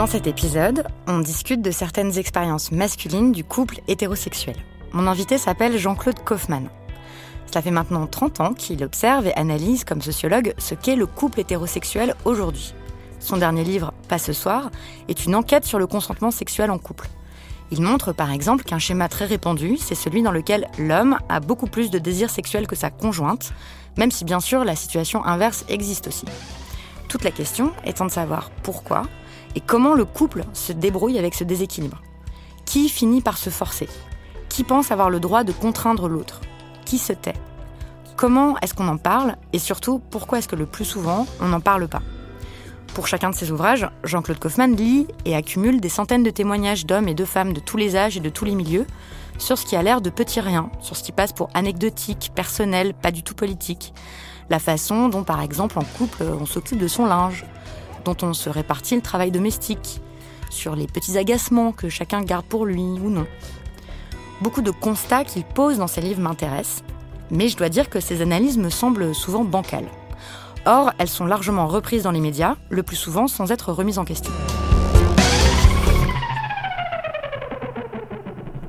Dans cet épisode, on discute de certaines expériences masculines du couple hétérosexuel. Mon invité s'appelle Jean-Claude Kaufmann. Cela fait maintenant 30 ans qu'il observe et analyse comme sociologue ce qu'est le couple hétérosexuel aujourd'hui. Son dernier livre, Pas ce soir, est une enquête sur le consentement sexuel en couple. Il montre par exemple qu'un schéma très répandu, c'est celui dans lequel l'homme a beaucoup plus de désirs sexuels que sa conjointe, même si bien sûr la situation inverse existe aussi. Toute la question étant de savoir pourquoi et comment le couple se débrouille avec ce déséquilibre Qui finit par se forcer Qui pense avoir le droit de contraindre l'autre Qui se tait Comment est-ce qu'on en parle Et surtout, pourquoi est-ce que le plus souvent, on n'en parle pas Pour chacun de ses ouvrages, Jean-Claude Kaufmann lit et accumule des centaines de témoignages d'hommes et de femmes de tous les âges et de tous les milieux sur ce qui a l'air de petit rien, sur ce qui passe pour anecdotique, personnel, pas du tout politique. La façon dont, par exemple, en couple, on s'occupe de son linge, dont on se répartit le travail domestique, sur les petits agacements que chacun garde pour lui ou non. Beaucoup de constats qu'il pose dans ses livres m'intéressent, mais je dois dire que ces analyses me semblent souvent bancales. Or, elles sont largement reprises dans les médias, le plus souvent sans être remises en question.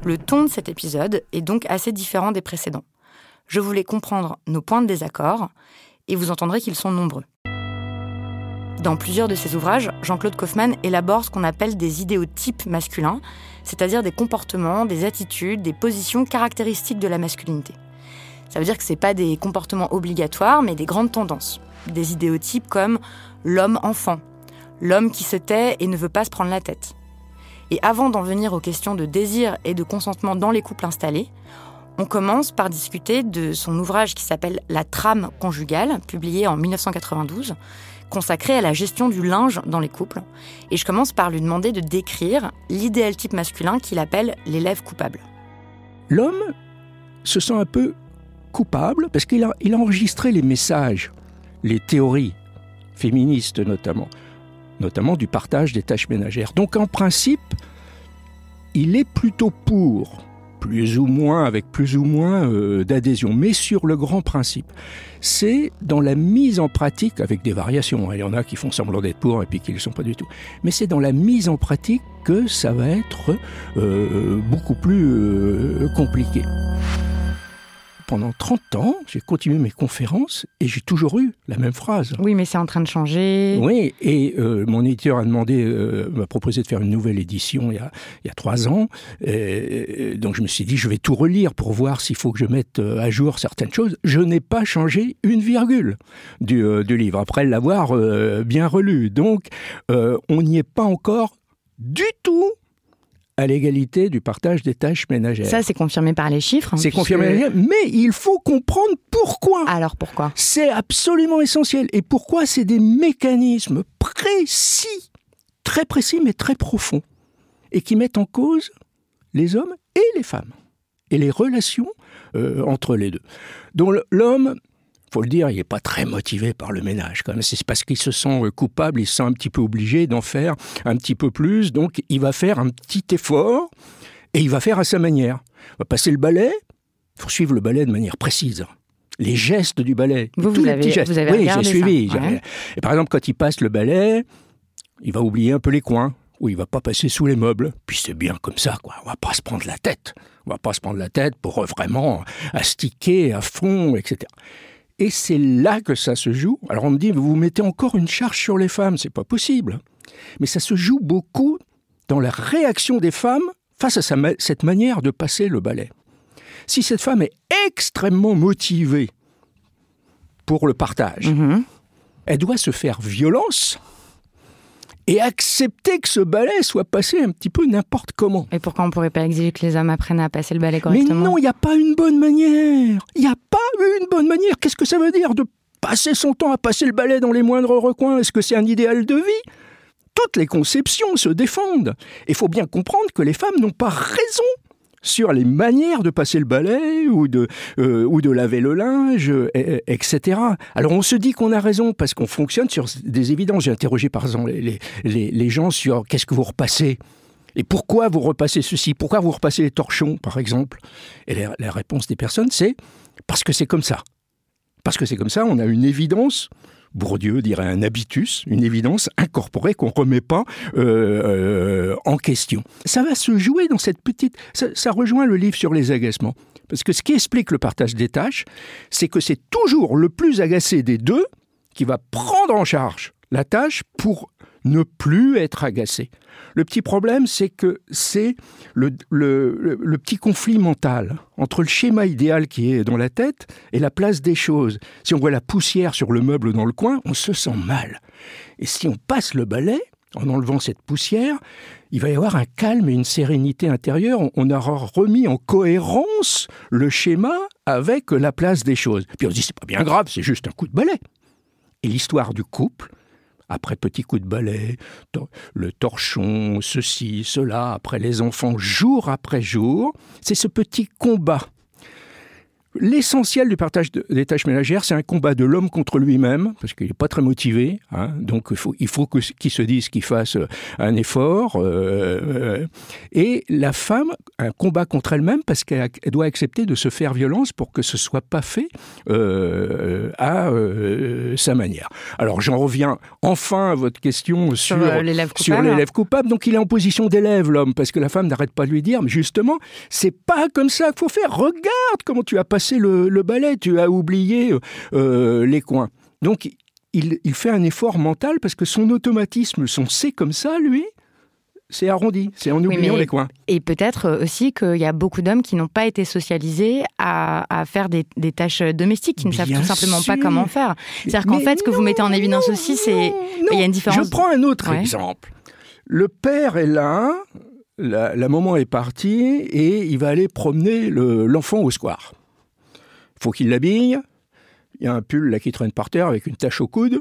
Le ton de cet épisode est donc assez différent des précédents. Je voulais comprendre nos points de désaccord, et vous entendrez qu'ils sont nombreux. Dans plusieurs de ses ouvrages, Jean-Claude Kaufmann élabore ce qu'on appelle des idéotypes masculins, c'est-à-dire des comportements, des attitudes, des positions caractéristiques de la masculinité. Ça veut dire que ce pas des comportements obligatoires, mais des grandes tendances. Des idéotypes comme l'homme enfant, l'homme qui se tait et ne veut pas se prendre la tête. Et avant d'en venir aux questions de désir et de consentement dans les couples installés, on commence par discuter de son ouvrage qui s'appelle La trame conjugale, publié en 1992, consacré à la gestion du linge dans les couples, et je commence par lui demander de décrire l'idéal type masculin qu'il appelle l'élève coupable. L'homme se sent un peu coupable parce qu'il a, il a enregistré les messages, les théories, féministes notamment, notamment du partage des tâches ménagères. Donc en principe, il est plutôt pour plus ou moins, avec plus ou moins euh, d'adhésion, mais sur le grand principe. C'est dans la mise en pratique, avec des variations, hein, il y en a qui font semblant d'être pour et puis qui ne le sont pas du tout, mais c'est dans la mise en pratique que ça va être euh, euh, beaucoup plus compliqué pendant 30 ans, j'ai continué mes conférences et j'ai toujours eu la même phrase. Oui, mais c'est en train de changer. Oui, et euh, mon éditeur a demandé, euh, m'a proposé de faire une nouvelle édition il y a, il trois ans. donc je me suis dit, je vais tout relire pour voir s'il faut que je mette euh, à jour certaines choses. Je n'ai pas changé une virgule du, du livre après l'avoir bien relu. Donc on n'y est pas encore du tout à l'égalité du partage des tâches ménagères. Ça, c'est confirmé par les chiffres. Hein, c'est confirmé, mais il faut comprendre pourquoi. Alors pourquoi C'est absolument essentiel. Et pourquoi C'est des mécanismes précis, très précis, mais très profonds, et qui mettent en cause les hommes et les femmes, et les relations euh, entre les deux. Donc l'homme faut le dire, il n'est pas très motivé par le ménage. C'est parce qu'il se sent coupable, il se sent un petit peu obligé d'en faire un petit peu plus, donc il va faire un petit effort et il va faire à sa manière. Il va passer le balai, suivre le balai de manière précise les gestes du balai, Vous, tous vous les avez, petits gestes. oui, j'ai suivi. Et par exemple, quand il passe le balai, il va oublier un peu les coins, où il va pas passer sous les meubles. Puis c'est bien comme ça, quoi. On va pas se prendre la tête. On va pas se prendre la tête pour vraiment astiquer à fond, etc. Et c'est là que ça se joue. Alors on me dit, vous mettez encore une charge sur les femmes, c'est pas possible. Mais ça se joue beaucoup dans la réaction des femmes face à cette manière de passer le balai. Si cette femme est extrêmement motivée pour le partage, mm-hmm. elle doit se faire violence et accepter que ce balai soit passé un petit peu n'importe comment. Et pourquoi on ne pourrait pas exiger que les hommes apprennent à passer le balai correctement Mais non, il n'y a pas une bonne manière. Il n'y a pas une bonne manière. Qu'est-ce que ça veut dire de passer son temps à passer le balai dans les moindres recoins Est-ce que c'est un idéal de vie Toutes les conceptions se défendent. Il faut bien comprendre que les femmes n'ont pas raison sur les manières de passer le balai ou de, euh, ou de laver le linge, etc. Alors on se dit qu'on a raison parce qu'on fonctionne sur des évidences. J'ai interrogé par exemple les, gens sur qu'est-ce que vous repassez et pourquoi vous repassez ceci Pourquoi vous repassez les torchons, par exemple Et la réponse des personnes, c'est parce que c'est comme ça. Parce que c'est comme ça, on a une évidence Bourdieu dirait un habitus, une évidence incorporée qu'on ne remet pas euh, euh, en question. Ça va se jouer dans cette petite... ça rejoint le livre sur les agacements. Parce que ce qui explique le partage des tâches, c'est que c'est toujours le plus agacé des deux qui va prendre en charge la tâche pour ne plus être agacé. Le petit problème, c'est que c'est le, petit conflit mental entre le schéma idéal qui est dans la tête et la place des choses. Si on voit la poussière sur le meuble dans le coin, on se sent mal. Et si on passe le balai, en enlevant cette poussière, il va y avoir un calme et une sérénité intérieure. On aura remis en cohérence le schéma avec la place des choses. Puis on se dit, c'est pas bien grave, c'est juste un coup de balai. Et l'histoire du couple, après petit coup de balai, le torchon, ceci, cela, après les enfants, jour après jour. C'est ce petit combat L'essentiel du partage des tâches ménagères, c'est un combat de l'homme contre lui-même, parce qu'il n'est pas très motivé. Hein. donc il faut, il faut que, qu'il se dise qu'il fasse euh, un effort. Euh, euh, et la femme, un combat contre elle-même, parce qu'elle doit accepter de se faire violence pour que ce soit pas fait à sa manière. Alors j'en reviens enfin à votre question sur, sur l'élève coupable. Donc il est en position d'élève, l'homme, parce que la femme n'arrête pas de lui dire, mais justement, c'est pas comme ça qu'il faut faire. Regarde comment tu as passé c'est le, le balai, tu as oublié euh, euh, les coins. Donc il, fait un effort mental parce que son automatisme, son c'est comme ça, lui, c'est arrondi, c'est en oubliant les coins. Et peut-être aussi qu'il y a beaucoup d'hommes qui n'ont pas été socialisés à, faire des, tâches domestiques, qui ne savent tout simplement pas comment faire. C'est-à-dire qu'en fait, ce que vous mettez en évidence aussi, c'est. Il y a une différence. Je prends un autre exemple. Le père est là, la, maman est partie, et il va aller promener l'enfant au square faut qu'il l'habille. Il y a un pull qui traîne par terre avec une tache au coude.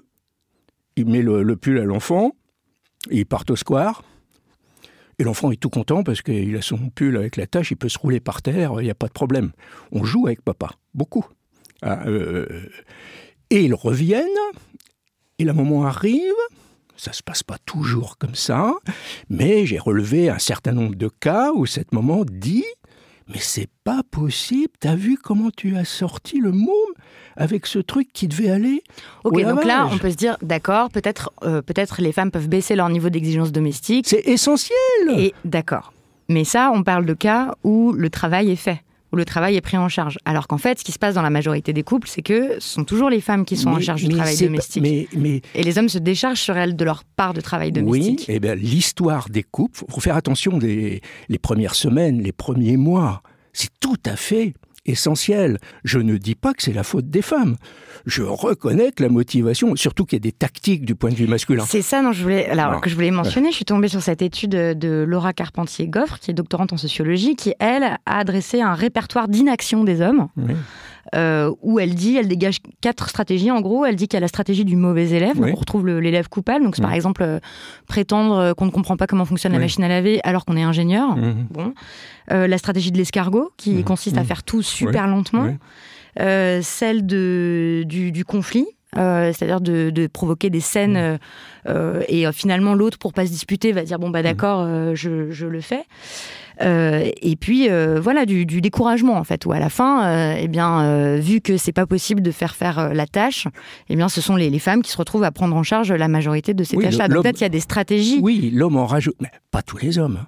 Il met le, pull à l'enfant. il partent au square. Et l'enfant est tout content parce qu'il a son pull avec la tache, il peut se rouler par terre, il n'y a pas de problème. On joue avec papa, beaucoup. Ah, euh, euh, et ils reviennent, et le moment arrive. Ça ne se passe pas toujours comme ça, mais j'ai relevé un certain nombre de cas où cet moment dit mais c'est pas possible, t'as vu comment tu as sorti le môme avec ce truc qui devait aller Ok, donc là, on peut se dire, d'accord, peut-être euh, peut-être les femmes peuvent baisser leur niveau d'exigence domestique. C'est essentiel Et d'accord. Mais ça, on parle de cas où le travail est fait où le travail est pris en charge. Alors qu'en fait, ce qui se passe dans la majorité des couples, c'est que ce sont toujours les femmes qui sont en charge du travail domestique. et les hommes se déchargent sur elles de leur part de travail domestique. Oui, et eh bien l'histoire des couples, il faut faire attention les premières semaines, les premiers mois. C'est tout à fait essentiel. Je ne dis pas que c'est la faute des femmes. Je reconnais que la motivation, surtout qu'il y a des tactiques du point de vue masculin. C'est ça non, je voulais, alors, que je voulais mentionner. Je suis tombée sur cette étude de Laura Carpentier-Goffre, qui est doctorante en sociologie, qui, elle, a adressé un répertoire d'inaction des hommes. Oui. Euh, où elle dit, elle dégage quatre stratégies en gros. Elle dit qu'il y a la stratégie du mauvais élève, on retrouve l'élève coupable. Donc, mm. par exemple, euh, prétendre euh, qu'on ne comprend pas comment fonctionne la machine à laver alors qu'on est ingénieur. Mm-hmm. Bon. la stratégie de l'escargot, qui mm-hmm. consiste à mm-hmm. faire tout super lentement. celle de, du, conflit, c'est-à-dire de, provoquer des scènes mm. et finalement l'autre pour pas se disputer va dire bon bah mm. d'accord je, je, le fais euh, et puis euh, voilà du, découragement en fait. Ou à la fin, euh, eh bien vu que c'est pas possible de faire faire la tâche, eh bien ce sont les, femmes qui se retrouvent à prendre en charge la majorité de ces tâches-là. Donc peut-être qu'il y a des stratégies. Oui, l'homme en rajoute, mais pas tous les hommes. Hein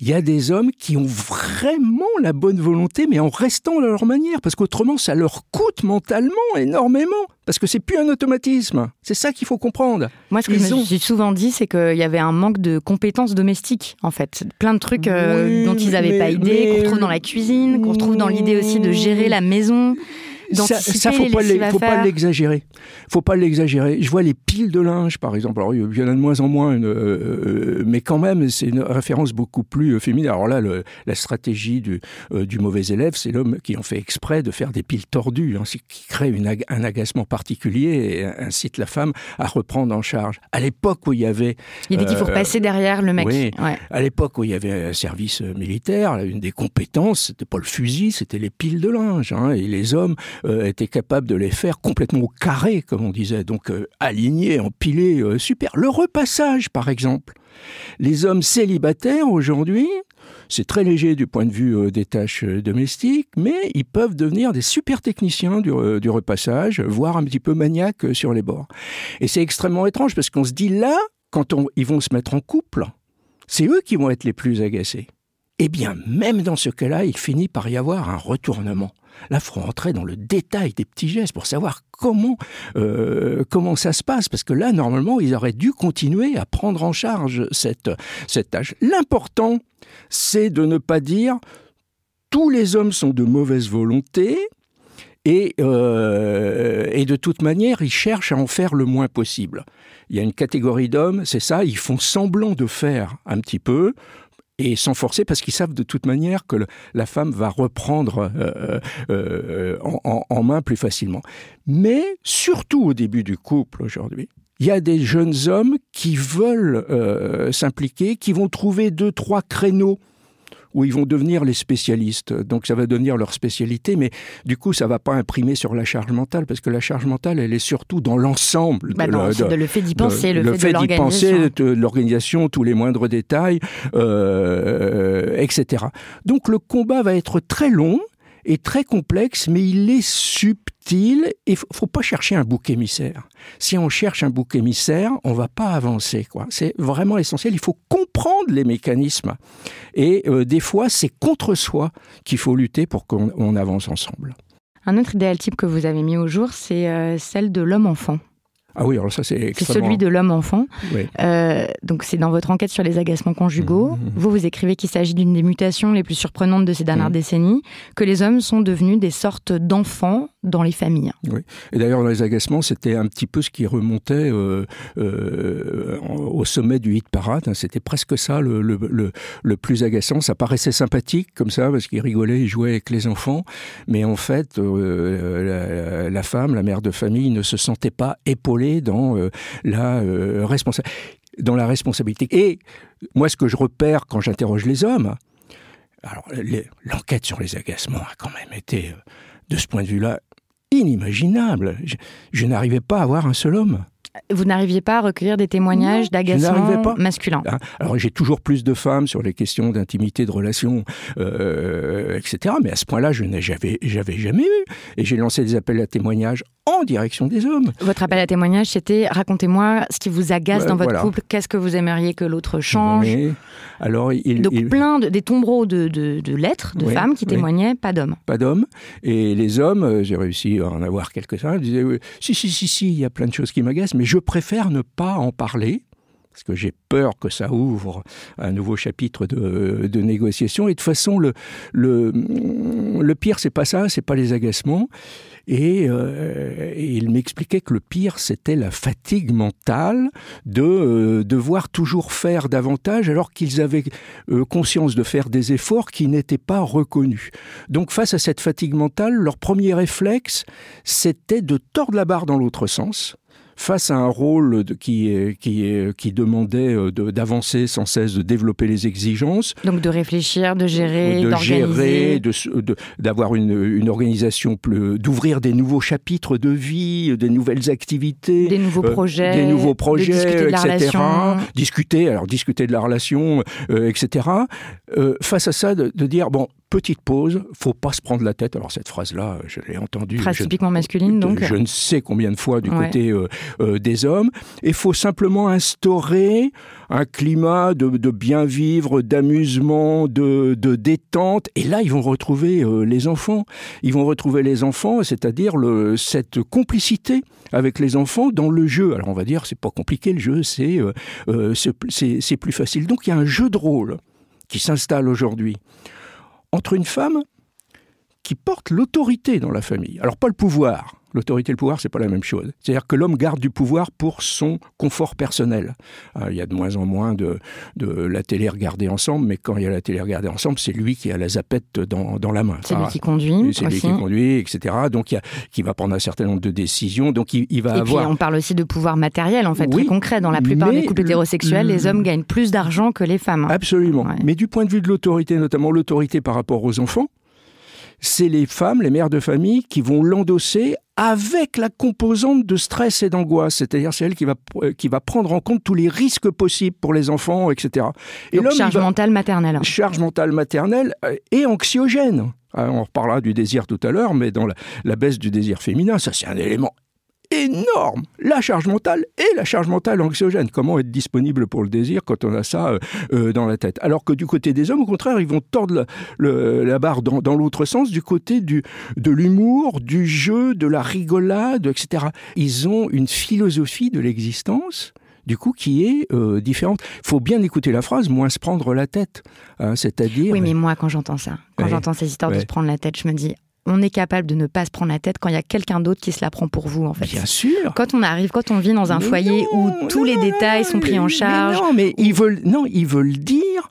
il y a des hommes qui ont vraiment la bonne volonté, mais en restant à leur manière, parce qu'autrement, ça leur coûte mentalement énormément, parce que c'est plus un automatisme. C'est ça qu'il faut comprendre. Moi, ce que ont... j'ai souvent dit, c'est qu'il y avait un manque de compétences domestiques, en fait. Plein de trucs euh, dont ils n'avaient pas idée, qu'on retrouve dans la cuisine, qu'on retrouve dans l'idée aussi de gérer la maison ça, faut pas l'exagérer. Faut pas l'exagérer. Je vois les piles de linge, par exemple. Alors, il y en a de moins en moins, euh, mais quand même, c'est une référence beaucoup plus euh, féminine. Alors là, la stratégie du, euh, du mauvais élève, c'est l'homme qui en fait exprès de faire des piles tordues, hein, qui crée un agacement particulier et incite la femme à reprendre en charge. À l'époque où il y avait, il dit qu'il faut passer derrière le mec. À l'époque où il y avait un service militaire, une des compétences, c'était pas le fusil, c'était les piles de linge. Hein, et les hommes étaient euh, était capable de les faire complètement au carré, comme on disait, donc euh, alignés, empilés, euh, super. Le repassage, par exemple. Les hommes célibataires aujourd'hui, c'est très léger du point de vue des tâches domestiques, mais ils peuvent devenir des super techniciens du, repassage, voire un petit peu maniaques sur les bords. Et c'est extrêmement étrange parce qu'on se dit là, quand on, ils vont se mettre en couple, c'est eux qui vont être les plus agacés. Eh bien, même dans ce cas-là, il finit par y avoir un retournement. Là, il faut rentrer dans le détail des petits gestes pour savoir comment, euh, comment ça se passe. Parce que là, normalement, ils auraient dû continuer à prendre en charge cette, cette tâche. L'important, c'est de ne pas dire tous les hommes sont de mauvaise volonté. Et, euh, et, de toute manière, ils cherchent à en faire le moins possible. Il y a une catégorie d'hommes, c'est ça, ils font semblant de faire un petit peu et sans forcer parce qu'ils savent de toute manière que la femme va reprendre euh, euh, euh, en, main plus facilement. Mais surtout au début du couple aujourd'hui, il y a des jeunes hommes qui veulent s'impliquer, qui vont trouver deux, trois créneaux où ils vont devenir les spécialistes. Donc ça va devenir leur spécialité, mais du coup, ça va pas imprimer sur la charge mentale, parce que la charge mentale, elle est surtout dans l'ensemble. Bah le, fait d'y penser, le, fait, d'y penser, l'organisation, tous les moindres détails, euh, etc. Donc le combat va être très long et très complexe, mais il est super il ne faut, pas chercher un bouc émissaire. Si on cherche un bouc émissaire, on va pas avancer. C'est vraiment essentiel. Il faut comprendre les mécanismes. Et euh, des fois, c'est contre soi qu'il faut lutter pour qu'on avance ensemble. Un autre idéal type que vous avez mis au jour, c'est euh, celle de l'homme-enfant. Ah oui, alors ça c'est extrêmement... Celui de l'homme-enfant. Euh, donc c'est dans votre enquête sur les agacements conjugaux. Mmh, mmh, mmh. Vous, vous écrivez qu'il s'agit d'une des mutations les plus surprenantes de ces dernières décennies, que les hommes sont devenus des sortes d'enfants dans les familles. Oui. Et d'ailleurs, les agacements, c'était un petit peu ce qui remontait euh, euh, au sommet du hit parade. Hein. C'était presque ça le, le, plus agaçant. Ça paraissait sympathique comme ça, parce qu'il rigolait, il jouait avec les enfants. Mais en fait, la femme, la mère de famille, ne se sentait pas épaulée dans euh, la euh, responsabilité dans la responsabilité. Et moi, ce que je repère quand j'interroge les hommes, alors l'enquête sur les agacements a quand même été, euh, de ce point de vue-là, inimaginable. Je, n'arrivais pas à avoir un seul homme. Vous n'arriviez pas à recueillir des témoignages d'agacements masculins. Ah, alors j'ai toujours plus de femmes sur les questions d'intimité, de relations, etc. Mais à ce point-là, je n'avais jamais eu. Et j'ai lancé des appels à témoignages en direction des hommes. Votre appel à témoignage, c'était racontez-moi ce qui vous agace dans votre couple, qu'est-ce que vous aimeriez que l'autre change. alors, il, Donc plein de, des tombereaux de, lettres de femmes qui témoignaient, pas d'hommes. Pas d'hommes. Et les hommes, euh, j'ai réussi à en avoir quelques-uns, disaient oui, si, si, si, si, il y a plein de choses qui m'agacent, mais je préfère ne pas en parler parce que j'ai peur que ça ouvre un nouveau chapitre de, négociation. Et de toute façon, le, pire, c'est pas ça, c'est pas les agacements. Euh, et, il m'expliquait que le pire, c'était la fatigue mentale de euh, devoir toujours faire davantage, alors qu'ils avaient euh, conscience de faire des efforts qui n'étaient pas reconnus. Donc, face à cette fatigue mentale, leur premier réflexe, c'était de tordre la barre dans l'autre sens face à un rôle de, qui, qui, qui demandait euh, d'avancer sans cesse, de développer les exigences. Donc de réfléchir, de gérer, de d'avoir une, organisation plus, d'ouvrir des nouveaux chapitres de vie, des nouvelles activités, des nouveaux euh, projets, des nouveaux projets, discuter etc. Discuter, alors discuter de la relation, euh, etc. face à ça, de, dire bon, Petite pause, faut pas se prendre la tête. Alors cette phrase-là, je l'ai entendue. Phrase typiquement masculine, donc. Je ne sais combien de fois du côté euh, euh, des hommes. Et faut simplement instaurer un climat de, bien vivre, d'amusement, de, détente. Et là, ils vont retrouver euh, les enfants. Ils vont retrouver les enfants, c'est-à-dire le, cette complicité avec les enfants dans le jeu. Alors on va dire, c'est pas compliqué le jeu, c'est c'est plus facile. Donc il y a un jeu de rôle qui s'installe aujourd'hui entre une femme qui porte l'autorité dans la famille. Alors pas le pouvoir. L'autorité et le pouvoir, c'est pas la même chose. C'est-à-dire que l'homme garde du pouvoir pour son confort personnel. Euh, il y a de moins en moins de, de, la télé regardée ensemble, mais quand il y a la télé regardée ensemble, c'est lui qui a la zapette dans, la main. C'est lui qui conduit. C'est lui qui conduit, etc. Donc il qui va prendre un certain nombre de décisions. Donc il, va et Puis, on parle aussi de pouvoir matériel, en fait, très concret. Dans la plupart des couples hétérosexuels, les hommes gagnent plus d'argent que les femmes. Hein. Absolument. Mais du point de vue de l'autorité, notamment l'autorité par rapport aux enfants, c'est les femmes, les mères de famille, qui vont l'endosser avec la composante de stress et d'angoisse, c'est-à-dire elle qui va, euh, qui va prendre en compte tous les risques possibles pour les enfants, etc. Et Donc charge mentale maternelle. Charge mentale maternelle euh, et anxiogène. Ah, on reparlera du désir tout à l'heure, mais dans la baisse du désir féminin, ça c'est un élément énorme, la charge mentale et la charge mentale anxiogène. Comment être disponible pour le désir quand on a ça euh, euh, dans la tête Alors que du côté des hommes, au contraire, ils vont tordre la barre dans, l'autre sens, du côté du, de l'humour, du jeu, de la rigolade, etc. Ils ont une philosophie de l'existence du coup qui est euh, différente. Il faut bien écouter la phrase, moins se prendre la tête. Hein, c'est-à-dire. Oui, mais moi, quand j'entends ça, quand j'entends ces histoires de se prendre la tête, je me dis on est capable de ne pas se prendre la tête quand il y a quelqu'un d'autre qui se la prend pour vous, en fait. Bien sûr. Quand on arrive, quand on vit dans un foyer où tous les détails sont pris en charge. Mais non, mais ils veulent, non, ils veulent dire.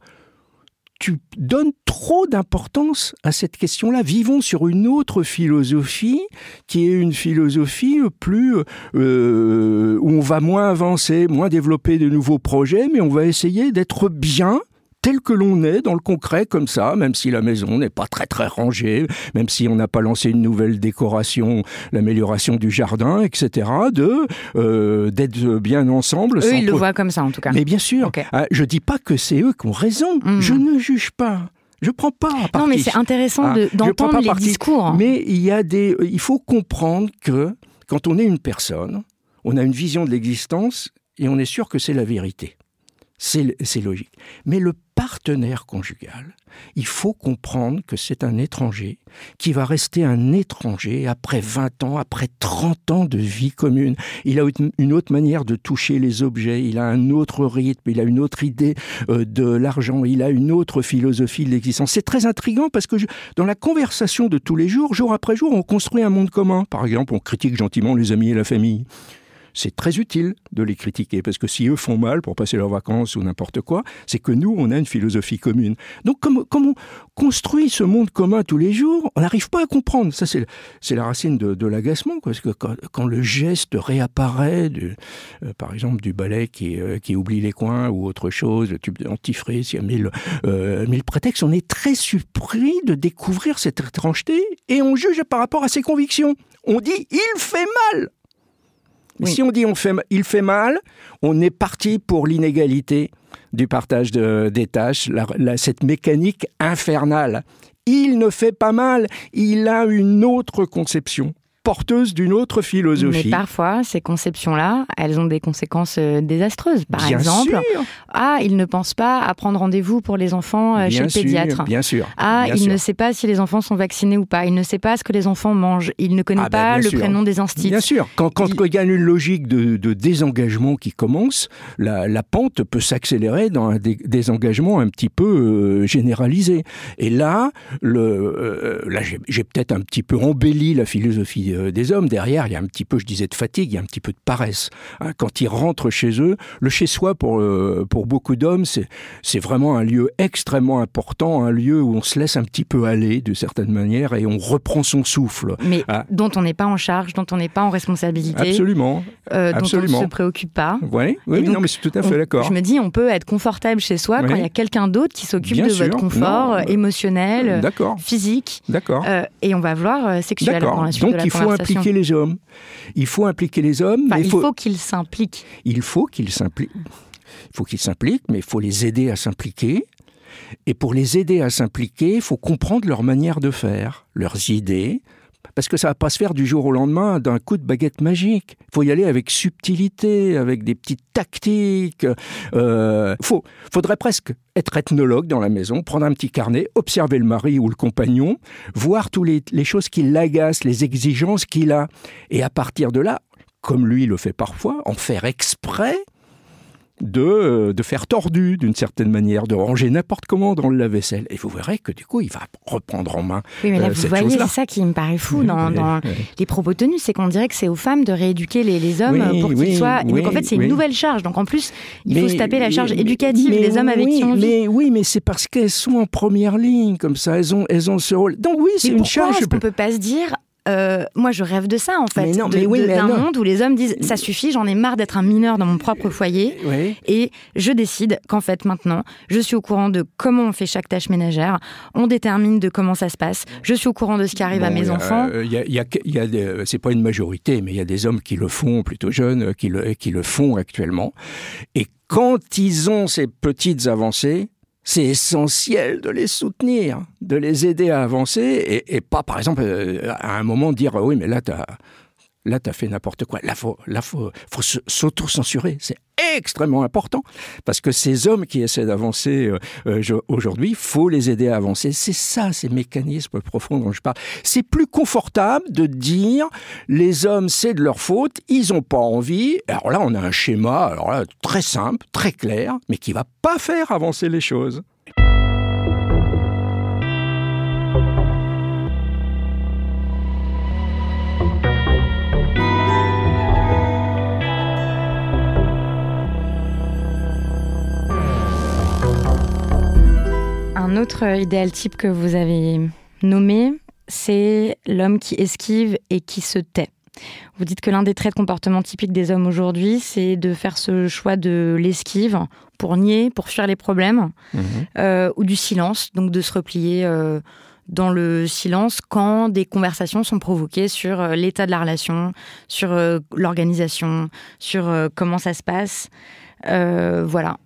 Tu donnes trop d'importance à cette question-là. Vivons sur une autre philosophie qui est une philosophie plus euh, où on va moins avancer, moins développer de nouveaux projets, mais on va essayer d'être bien tel que l'on est, dans le concret, comme ça, même si la maison n'est pas très très rangée, même si on n'a pas lancé une nouvelle décoration, l'amélioration du jardin, etc., de euh, d'être bien ensemble. Eux, ils le voient comme ça, en tout cas. Mais bien sûr, Je ah, je dis pas que c'est eux qui ont raison, mm. je ne juge pas. Je prends pas à Non, mais c'est intéressant ah, d'entendre les discours. Hein. Mais il y a des, euh, il faut comprendre que quand on est une personne, on a une vision de l'existence et on est sûr que c'est la vérité. C'est logique. Mais le partenaire conjugal, il faut comprendre que c'est un étranger qui va rester un étranger après 20 ans, après 30 ans de vie commune. Il a une autre manière de toucher les objets, il a un autre rythme, il a une autre idée euh, de l'argent, il a une autre philosophie de l'existence. C'est très intrigant parce que dans la conversation de tous les jours, jour après jour, on construit un monde commun. Par exemple, on critique gentiment les amis et la famille c'est très utile de les critiquer, parce que si eux font mal pour passer leurs vacances ou n'importe quoi, c'est que nous, on a une philosophie commune. Donc, comme, on construit ce monde commun tous les jours, on n'arrive pas à comprendre. Ça, c'est, la racine de, l'agacement, parce que quand, le geste réapparaît, euh, par exemple, du balai euh, qui, oublie les coins ou autre chose, le tube d'antifrice, il y a mille, euh, mille prétextes, on est très surpris de découvrir cette étrangeté et on juge par rapport à ses convictions. On dit, il fait mal si on dit on fait, il fait mal, on est parti pour l'inégalité du partage des tâches, cette mécanique infernale. Il ne fait pas mal, il a une autre conception porteuse d'une autre philosophie. Mais parfois, ces conceptions-là, elles ont des conséquences euh, désastreuses. Par exemple, ah, il ne pense pas à prendre rendez-vous pour les enfants euh, chez le pédiatre. Bien sûr. Ah, il ne sait pas si les enfants sont vaccinés ou pas. Il ne sait pas ce que les enfants mangent. Il ne connaît ah, pas bah, le prénom des instituts. Bien sûr. Quand, quand il... y a une logique de, désengagement qui commence, la, pente peut s'accélérer dans un désengagement un petit peu euh, généralisé. Et là, le, là j'ai peut-être un petit peu embelli la philosophie euh, des hommes. Derrière, il y a un petit peu, je disais, de fatigue, il y a un petit peu de paresse. Hein. quand ils rentrent chez eux, le chez-soi, pour, euh, pour beaucoup d'hommes, c'est vraiment un lieu extrêmement important, un lieu où on se laisse un petit peu aller, de certaines manières et on reprend son souffle. Mais hein. dont on n'est pas en charge, dont on n'est pas en responsabilité. Absolument. Euh, dont on ne se préoccupe pas. oui oui, non, mais c'est tout à fait d'accord. Je me dis, on peut être confortable chez soi quand il y a quelqu'un d'autre qui s'occupe de votre confort émotionnel, physique, et on va voir sexuel. Dans faut impliquer les hommes. Il faut impliquer les hommes. mais il faut, qu'ils s'impliquent. Il faut qu'ils s'impliquent. Il faut qu'ils s'impliquent, mais il faut les aider à s'impliquer. Et pour les aider à s'impliquer, il faut comprendre leur manière de faire, leurs idées, parce que ça ne va pas se faire du jour au lendemain d'un coup de baguette magique. Il faut y aller avec subtilité, avec des petites tactiques. Euh, faudrait presque être ethnologue dans la maison, prendre un petit carnet, observer le mari ou le compagnon, voir toutes les choses qui l'agacent, les exigences qu'il a. Et à partir de là, comme lui le fait parfois, en faire exprès, euh, de, faire tordu d'une certaine manière, de ranger n'importe comment dans le lave-vaisselle. Et vous verrez que du coup, il va reprendre en main. Oui, mais là, euh, vous voyez, c'est ça qui me paraît fou dans, les propos tenus, c'est qu'on dirait que c'est aux femmes de rééduquer les, hommes pour qu'ils soient. donc en fait, c'est une nouvelle charge. Donc en plus, il faut se taper la charge éducative des hommes avec qui on vit. Mais oui, mais c'est parce qu'elles sont en première ligne comme ça. Elles ont, elles ont ce rôle. Donc oui, c'est une charge. On ne peut pas se dire euh, moi je rêve de ça en fait, d'un monde où les hommes disent ça suffit, j'en ai marre d'être un mineur dans mon propre euh, foyer, et je décide qu'en fait maintenant je suis au courant de comment on fait chaque tâche ménagère, on détermine de comment ça se passe, je suis au courant de ce qui arrive à mes enfants. Il c'est pas une majorité, mais il y a des hommes qui le font plutôt jeunes, euh, qui le, qui le font actuellement, et quand ils ont ces petites avancées, c'est essentiel de les soutenir, de les aider à avancer et, pas, par exemple, euh, à un moment dire oui, mais là, tu as, là, tu as fait n'importe quoi. Là, il faut, là, faut, s'auto-censurer. C'est extrêmement important parce que ces hommes qui essaient d'avancer euh, euh, aujourd'hui, faut les aider à avancer. C'est ça, ces mécanismes profonds dont je parle. C'est plus confortable de dire les hommes, c'est de leur faute, ils n'ont pas envie. Alors là, on a un schéma alors très simple, très clair, mais qui va pas faire avancer les choses. un autre idéal type que vous avez nommé, c'est l'homme qui esquive et qui se tait. Vous dites que l'un des traits de comportement typiques des hommes aujourd'hui, c'est de faire ce choix de l'esquive pour nier, pour fuir les problèmes, mhm. euh, ou du silence, donc de se replier euh, dans le silence quand des conversations sont provoquées sur euh, l'état de la relation, sur l'organisation, sur comment ça se passe. voilà,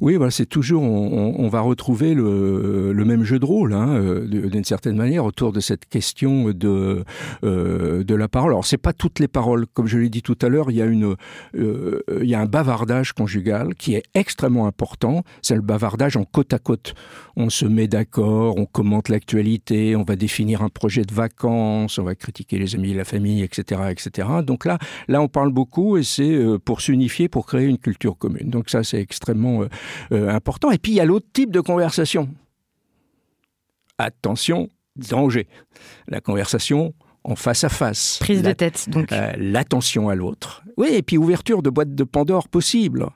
oui, voilà, bah, c'est toujours, on, va retrouver le, même jeu de rôle, hein, euh, d'une certaine manière, autour de cette question de, euh, de la parole. Alors, c'est pas toutes les paroles. Comme je l'ai dit tout à l'heure, il y a une, euh, il y a un bavardage conjugal qui est extrêmement important. C'est le bavardage en côte à côte. On se met d'accord, on commente l'actualité, on va définir un projet de vacances, on va critiquer les amis la famille, etc., Donc là, là, on parle beaucoup et c'est pour s'unifier, pour créer une culture commune. Donc ça, c'est extrêmement euh, euh, important. Et puis il y a l'autre type de conversation. Attention, danger. La conversation en face à face. Prise de tête, donc. Euh, l'attention à l'autre. Oui, et puis ouverture de boîte de Pandore possible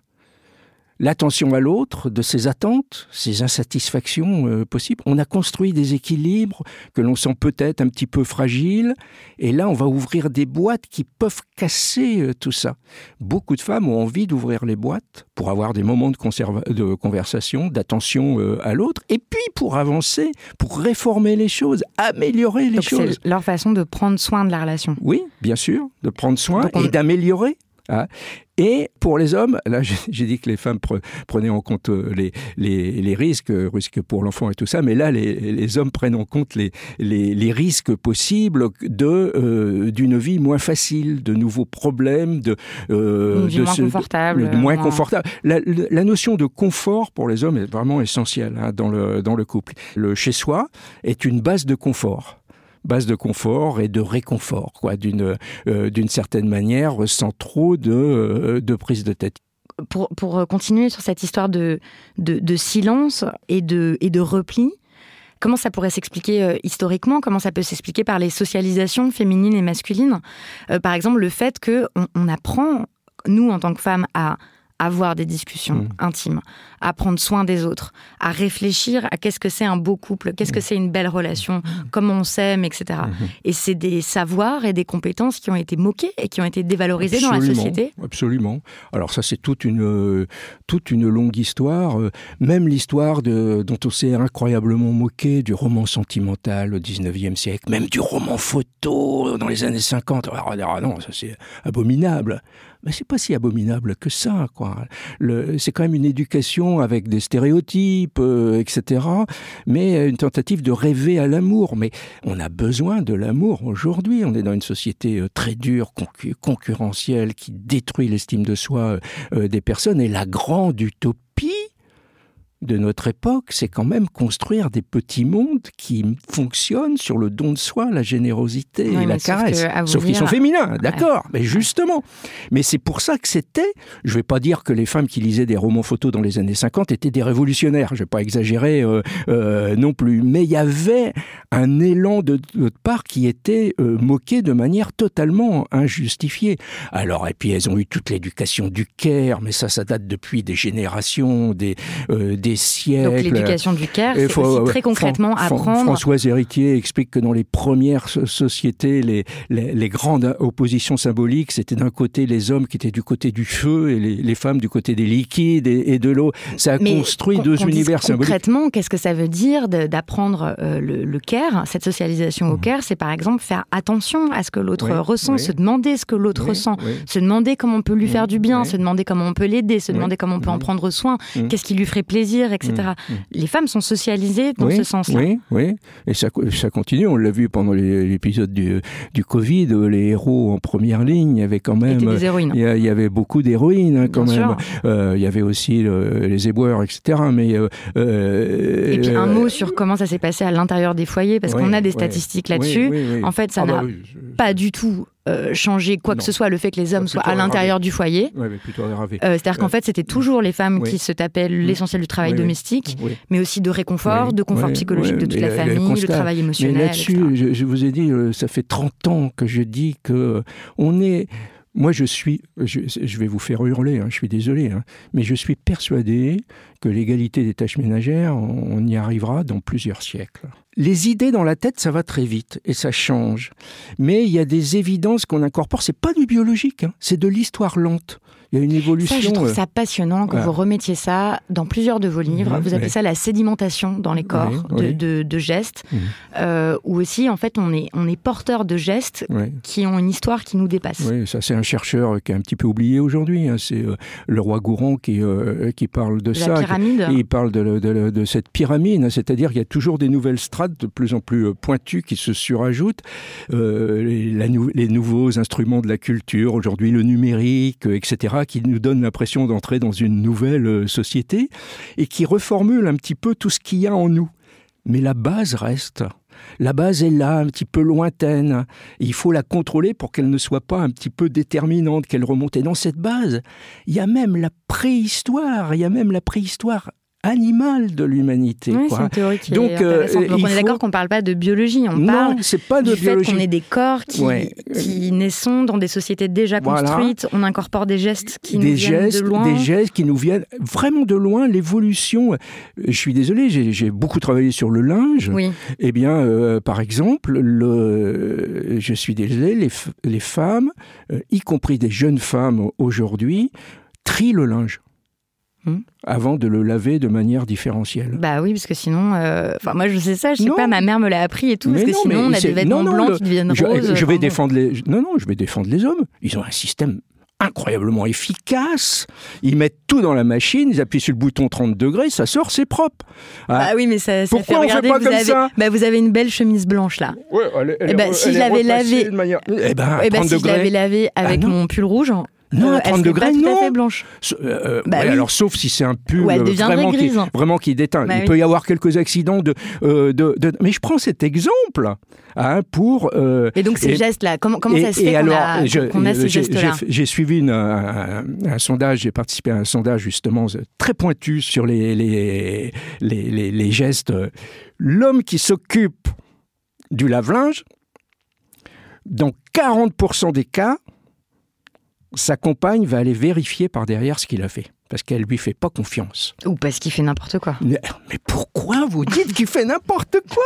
l'attention à l'autre, de ses attentes, ses insatisfactions euh, possibles. On a construit des équilibres que l'on sent peut-être un petit peu fragiles, et là on va ouvrir des boîtes qui peuvent casser euh, tout ça. Beaucoup de femmes ont envie d'ouvrir les boîtes pour avoir des moments de, conversation, d'attention euh, à l'autre, et puis pour avancer, pour réformer les choses, améliorer les choses. leur façon de prendre soin de la relation. Oui, bien sûr, de prendre soin et d'améliorer. Ah. Et pour les hommes, là j'ai dit que les femmes prenaient en compte euh, les, les, les risques, euh, risques pour l'enfant et tout ça, mais là les, les hommes prennent en compte les, les risques possibles euh, d'une vie moins facile, de nouveaux problèmes, de, mmh, de moins confortable. La, la, notion de confort pour les hommes est vraiment essentielle hein, dans, le, dans le couple. Le chez soi est une base de confort base de confort et de réconfort, quoi, d'une euh, d'une certaine manière, sans trop de, euh, de prise de tête. Pour, pour, euh, continuer sur cette histoire de, de, silence et de, et de repli, comment ça pourrait s'expliquer historiquement Comment ça peut s'expliquer par les socialisations féminines et masculines Par exemple, le fait que on, apprend, nous en tant que femmes, à avoir des discussions mm. intimes, à prendre soin des autres, à réfléchir à qu'est-ce que c'est un beau couple, qu'est-ce que mm. c'est une belle relation, mm. comment on s'aime, etc. Mm-hmm. Et c'est des savoirs et des compétences qui ont été moqués et qui ont été dévalorisés dans la société. Absolument. Alors ça, c'est toute une, euh, toute une longue histoire, euh, même l'histoire dont on s'est incroyablement moqué du roman sentimental au 19e siècle, même du roman photo dans les années 50. Ah non, ça c'est abominable mais c'est pas si abominable que ça, quoi. C'est quand même une éducation avec des stéréotypes, euh, etc. Mais euh, une tentative de rêver à l'amour. Mais on a besoin de l'amour aujourd'hui. On est dans une société euh, très dure, concurrentielle, qui détruit l'estime de soi des personnes. Et la grande utopie de notre époque, c'est quand même construire des petits mondes qui fonctionnent sur le don de soi, la générosité et la caresse. Sauf qu'ils sont féminins, d'accord, mais justement. Mais c'est pour ça que c'était, je ne vais pas dire que les femmes qui lisaient des romans photos dans les années 50 étaient des révolutionnaires, je ne vais pas exagérer euh, euh, non plus, mais il y avait un élan de, notre part qui était euh, moqué de manière totalement injustifiée. Alors, et puis elles ont eu toute l'éducation du Caire, mais ça, ça date depuis des générations, des, des siècles. Donc l'éducation du Caire, c'est aussi euh, très concrètement apprendre. Françoise Héritier explique que dans les premières sociétés, les, les, grandes oppositions symboliques, c'était d'un côté les hommes qui étaient du côté du feu et les, femmes du côté des liquides et, de l'eau. Ça a construit deux univers symboliques. Concrètement, qu'est-ce que ça veut dire d'apprendre euh, le, Caire, cette socialisation au mmh. Caire C'est par exemple faire attention à ce que l'autre ressent, se demander ce que l'autre ressent, se demander comment on peut lui mmh, faire du bien, se demander comment on peut l'aider, se demander comment on peut mmh. en prendre soin, qu'est-ce qui lui ferait plaisir etc. Mm, mm. Les femmes sont socialisées dans ce sens-là. Oui, oui. Et ça, continue. On l'a vu pendant l'épisode du, Covid, euh, les héros en première ligne, il y avait quand même. Il, y avait beaucoup d'héroïnes, hein, quand même. Euh, il y avait aussi les éboueurs, etc. Mais, euh, Et puis un mot sur comment ça s'est passé à l'intérieur des foyers, parce qu'on a des statistiques là-dessus. En fait, ça ah n'a bah pas du tout euh, changer quoi que ce soit, le fait que les hommes soient à l'intérieur du foyer. Ouais, euh, C'est-à-dire qu'en fait, c'était toujours les femmes qui se tapaient l'essentiel du travail domestique, mais aussi de réconfort, de confort psychologique de toute la, famille, le, travail émotionnel. là je, vous ai dit, euh, ça fait 30 ans que je dis que on est. Moi, je suis, je, vais vous faire hurler, hein, je suis désolé, hein, mais je suis persuadé que l'égalité des tâches ménagères, on, y arrivera dans plusieurs siècles les idées dans la tête, ça va très vite et ça change. Mais il y a des évidences qu'on incorpore. C'est pas du biologique, hein. c'est de l'histoire lente. Il y a une évolution. Ça, je trouve euh, ça passionnant que vous remettiez ça dans plusieurs de vos livres. Mhm. vous appelez ça la sédimentation dans les corps de, gestes, ou mhm. euh, où aussi, en fait, on est, on est porteur de gestes qui ont une histoire qui nous dépasse. Oui, ça, c'est un chercheur qui est un petit peu oublié aujourd'hui. Hein. C'est euh, le roi Gouron qui, qui parle de, ça. La pyramide. il parle de, cette pyramide, hein. c'est-à-dire qu'il y a toujours des nouvelles strates de plus en plus pointues qui se surajoutent. les nouveaux instruments de la culture, aujourd'hui le numérique, etc qui nous donne l'impression d'entrer dans une nouvelle euh, société et qui reformule un petit peu tout ce qu'il y a en nous. Mais la base reste. La base est là, un petit peu lointaine. il faut la contrôler pour qu'elle ne soit pas un petit peu déterminante, qu'elle remonte. dans cette base, il y a même la préhistoire, il y a même la préhistoire animal de l'humanité. Donc, on est d'accord qu'on ne parle pas de biologie, on parle c'est pas de du biologie. fait qu'on est des corps qui, naissons dans des sociétés déjà construites, on incorpore des gestes qui nous viennent de loin. Des gestes qui nous viennent vraiment de loin, l'évolution. Euh, je suis désolé, j'ai beaucoup travaillé sur le linge. Oui. Eh bien, euh, par exemple, je suis désolé, les, femmes, euh, y compris des jeunes femmes aujourd'hui, trient le linge. Hmm. avant de le laver de manière différentielle. Bah oui, parce que sinon, euh, enfin moi je sais ça, je sais pas, ma mère me l'a appris et tout, parce que sinon on a des vêtements blancs qui deviennent je, roses. Je vais défendre les, non non, je vais défendre les hommes. Ils ont un système incroyablement efficace. Ils mettent tout dans la machine, ils appuient sur le bouton 30 degrés, ça sort, c'est propre. Ah. Bah oui, mais ça, ça Pourquoi fait, regardez, pas vous comme avez, ça bah, Vous avez une belle chemise blanche là. Ouais, elle, elle, si je l'avais lavé, manière... eh si je l'avais lavée ah avec mon pull rouge, non, euh, degrés, pas non. blanche. Euh, euh, bah alors, sauf si c'est un pull euh, vraiment, qui, qui, déteint. Bah Il peut y avoir quelques accidents de, Mais je prends cet exemple hein, pour. et donc, ces gestes-là, comment, ça se fait qu'on a, ces gestes-là J'ai suivi un, sondage, j'ai participé à un sondage justement très pointu sur les, les, les gestes. L'homme qui s'occupe du lave-linge, dans 40% des cas, sa compagne va aller vérifier par derrière ce qu'il a fait. Parce qu'elle lui fait pas confiance. Ou parce qu'il fait n'importe quoi. Mais, pourquoi vous dites qu'il fait n'importe quoi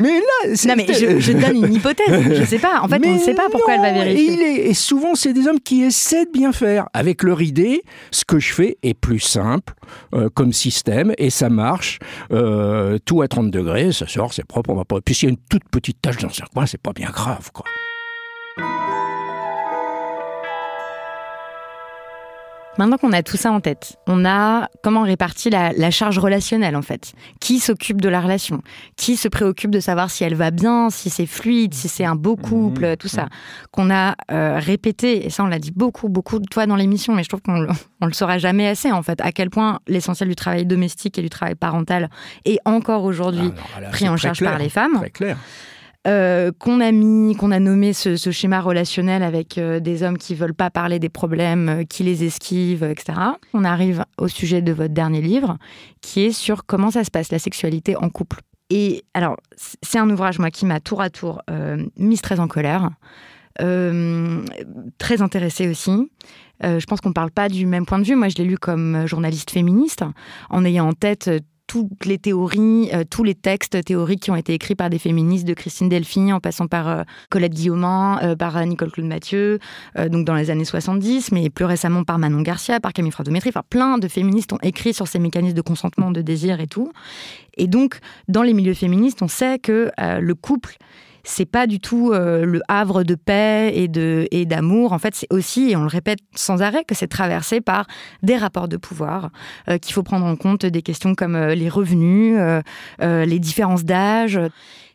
mais là, non mais je, donne une hypothèse. Je sais pas. En fait, on ne sait pas pourquoi elle va vérifier. Et, est, souvent, c'est des hommes qui essaient de bien faire avec leur idée. Ce que je fais est plus simple euh, comme système et ça marche. Euh, tout à 30 degrés, ça sort, c'est propre. On va pas. Puis s'il y a une toute petite tache dans un coin, c'est pas bien grave, quoi. Maintenant qu'on a tout ça en tête, on a comment réparti la, charge relationnelle en fait. Qui s'occupe de la relation Qui se préoccupe de savoir si elle va bien, si c'est fluide, si c'est un beau mmh. couple, tout mmh. ça Qu'on a euh, répété, et ça on l'a dit beaucoup, beaucoup de toi dans l'émission, mais je trouve qu'on le, le saura jamais assez en fait, à quel point l'essentiel du travail domestique et du travail parental est encore aujourd'hui ah ah pris en charge par les femmes. Très clair. Euh, qu'on a mis, qu'on a nommé ce, schéma relationnel avec euh, des hommes qui veulent pas parler des problèmes, euh, qui les esquivent, etc. On arrive au sujet de votre dernier livre, qui est sur comment ça se passe la sexualité en couple. Et alors, c'est un ouvrage moi qui m'a tour à tour mise très en colère. très intéressée aussi. je pense qu'on ne parle pas du même point de vue. Moi, je l'ai lu comme journaliste féministe, en ayant en tête toutes les théories, euh, tous les textes théoriques qui ont été écrits par des féministes, de Christine Delphine, en passant par euh, Colette Guillaumin, euh, par Nicole Claude Mathieu, donc dans les années 70, mais plus récemment par Manon Garcia, par Camille Fraudométrie. Enfin, plein de féministes ont écrit sur ces mécanismes de consentement, de désir et tout. Et donc, dans les milieux féministes, on sait que le couple c'est pas du tout euh, le havre de paix et de et d'amour. En fait, c'est aussi, et on le répète sans arrêt, que c'est traversé par des rapports de pouvoir euh, qu'il faut prendre en compte des questions comme euh, les revenus, les différences d'âge.